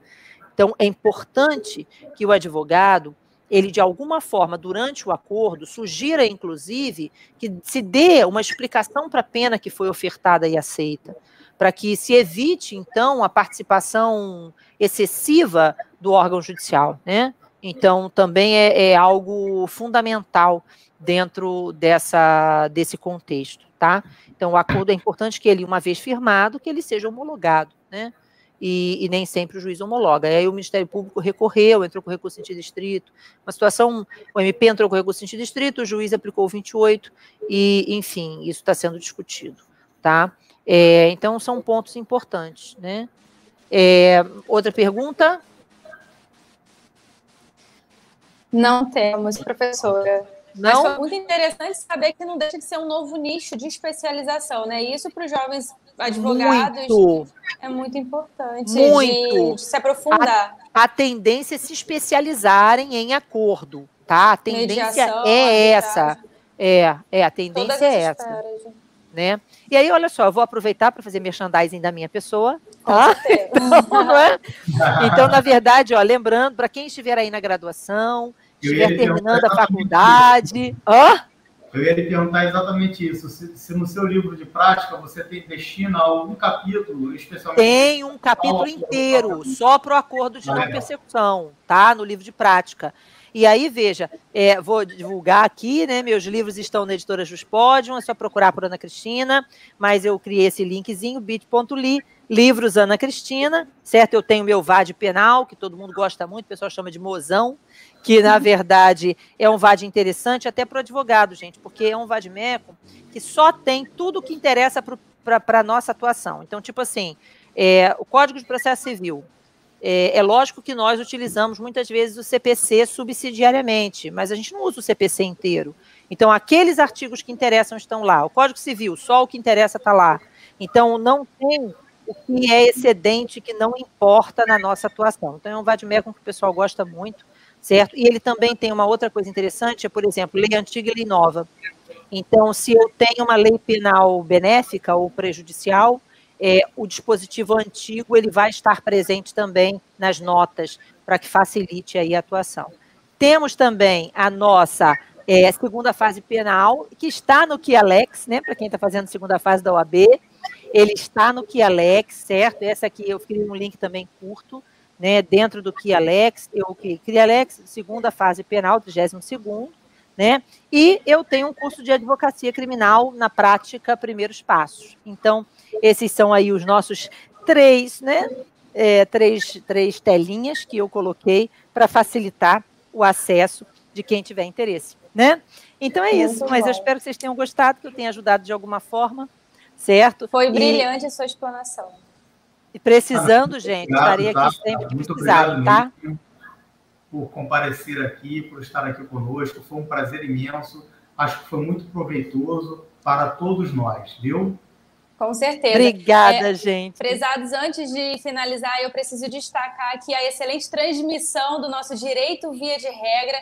então é importante que o advogado ele de alguma forma, durante o acordo, sugira, inclusive, que se dê uma explicação para a pena que foi ofertada e aceita, para que se evite, então, a participação excessiva do órgão judicial. Né? Então, também é, é algo fundamental dentro dessa, desse contexto. Tá? Então, o acordo é importante que ele, uma vez firmado, que ele seja homologado. Né? e, e, nem sempre o juiz homologa. E aí o Ministério Público recorreu, entrou com recurso em sentido estrito. Uma situação, o MP entrou com recurso em sentido estrito, o juiz aplicou 28 e, enfim, isso está sendo discutido, tá? É, então são pontos importantes, né? É, outra pergunta? Não temos, professora. Não? Mas foi muito interessante saber que não deixa de ser um novo nicho de especialização, né? Isso para os jovens advogados muito. é muito importante muito. De, se aprofundar. A, a, tendência é se especializarem em acordo, tá? A tendência Mediação, é essa. É, é, a tendência é essa. Esferas. Né? E aí, olha só, eu vou aproveitar para fazer merchandising da minha pessoa. Tá? [LAUGHS] Então, é? então, na verdade, ó, lembrando, para quem estiver aí na graduação, estiver terminando a faculdade. Hã? Eu ia lhe perguntar exatamente isso. Se, se, no seu livro de prática você tem a algum capítulo especialmente. Tem um capítulo inteiro, só para o acordo de não persecução, tá? No livro de prática. E aí, veja, é, vou divulgar aqui, né? Meus livros estão na editora Juspodium, é só procurar por Ana Cristina, mas eu criei esse linkzinho, bit.ly Livros Ana Cristina, certo? Eu tenho meu VAD penal, que todo mundo gosta muito, o pessoal chama de mozão, que na uhum. verdade é um VAD interessante até para o advogado, gente, porque é um vade meco que só tem tudo o que interessa para a nossa atuação. Então, tipo assim, é, o Código de Processo Civil, é, é, lógico que nós utilizamos muitas vezes o CPC subsidiariamente, mas a gente não usa o CPC inteiro. Então, aqueles artigos que interessam estão lá. O Código Civil, só o que interessa está lá. Então, não tem o que é excedente, que não importa na nossa atuação. Então, é um vademecum que o pessoal gosta muito, certo? E ele também tem uma outra coisa interessante, é, por exemplo, lei antiga e lei nova. Então, se eu tenho uma lei penal benéfica ou prejudicial, é, o dispositivo antigo ele vai estar presente também nas notas para que facilite aí a atuação. Temos também a nossa é, segunda fase penal, que está no que Alex, né? Para quem está fazendo segunda fase da OAB, ele está no Kialex, certo? Essa aqui eu criei um link também curto, né? Dentro do Kialex, eu criei Alex, segunda fase penal, 32 segundo, né? E eu tenho um curso de advocacia criminal na prática, primeiros passos. Então, esses são aí os nossos três, né? É, três, três telinhas que eu coloquei para facilitar o acesso de quem tiver interesse, né? Então é isso, mas eu espero que vocês tenham gostado, que eu tenha ajudado de alguma forma certo? Foi brilhante e... a sua explanação. E precisando, ah, gente, obrigado, estarei tá, aqui sempre tá, muito obrigado, tá? por comparecer aqui, por estar aqui conosco, foi um prazer imenso, acho que foi muito proveitoso para todos nós, viu? Com certeza. Obrigada, é, gente. Prezados, antes de finalizar, eu preciso destacar aqui a excelente transmissão do nosso direito via de regra.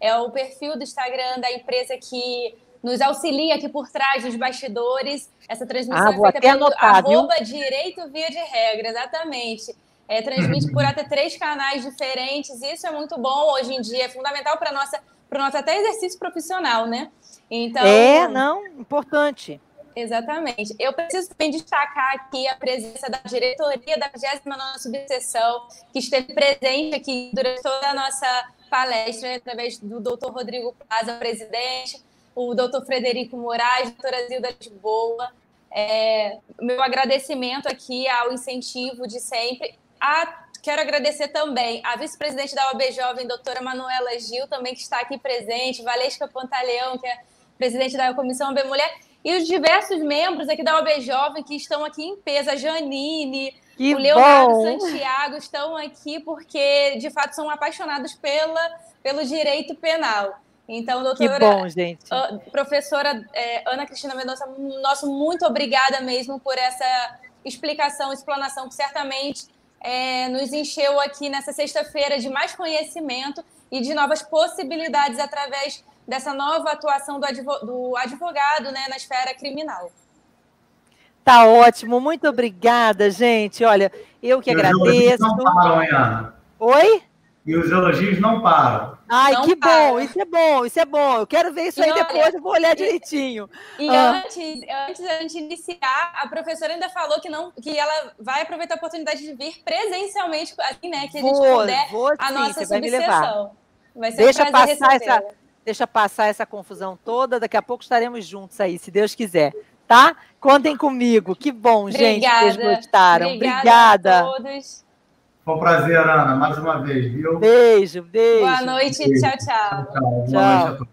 É o perfil do Instagram da empresa que nos auxilia aqui por trás dos bastidores. Essa transmissão ah, é feita pelo anotar, arroba viu? Direito Via de Regra, exatamente. É, transmite por até três canais diferentes, isso é muito bom hoje em dia, é fundamental para nossa para o nosso até exercício profissional, né? Então, é, não, importante. Exatamente. Eu preciso também destacar aqui a presença da diretoria da 29 subseção, que esteve presente aqui durante toda a nossa palestra, através do doutor Rodrigo Plaza, presidente, o doutor Frederico Moraes, doutora Zilda Lisboa. É, meu agradecimento aqui ao incentivo de sempre. A, quero agradecer também à vice-presidente da OAB Jovem, doutora Manuela Gil, também que está aqui presente, Valesca Pantaleão, que é presidente da Comissão OAB Mulher, e os diversos membros aqui da OAB Jovem que estão aqui em peso, a Janine, que o Leonardo bom. Santiago estão aqui porque, de fato, são apaixonados pela, pelo direito penal. Então, doutora. Que bom, gente. Ah, professora é, Ana Cristina Mendonça, nosso muito obrigada mesmo por essa explicação, explanação que certamente é, nos encheu aqui nessa sexta-feira de mais conhecimento e de novas possibilidades através dessa nova atuação do, advo do advogado né, na esfera criminal. Tá ótimo, muito obrigada, gente. Olha, eu que agradeço. Oi? Oi? E os elogios não param. Ai, não que para. bom, isso é bom, isso é bom. Eu quero ver isso e aí olha, depois, eu vou olhar é. direitinho. E ah. antes, antes da gente iniciar, a professora ainda falou que não, que ela vai aproveitar a oportunidade de vir presencialmente, aqui, né? Que a gente vou, puder vou, a nossa subsessão. Vai, vai Deixa um passar essa. Deixa passar essa confusão toda, daqui a pouco estaremos juntos aí, se Deus quiser tá? Contem comigo. Que bom, obrigada. gente, que vocês gostaram. Obrigada. Obrigada a todos. Foi um prazer, Ana, mais uma vez, viu? Beijo, beijo. Boa noite, beijo. tchau, tchau. tchau. tchau.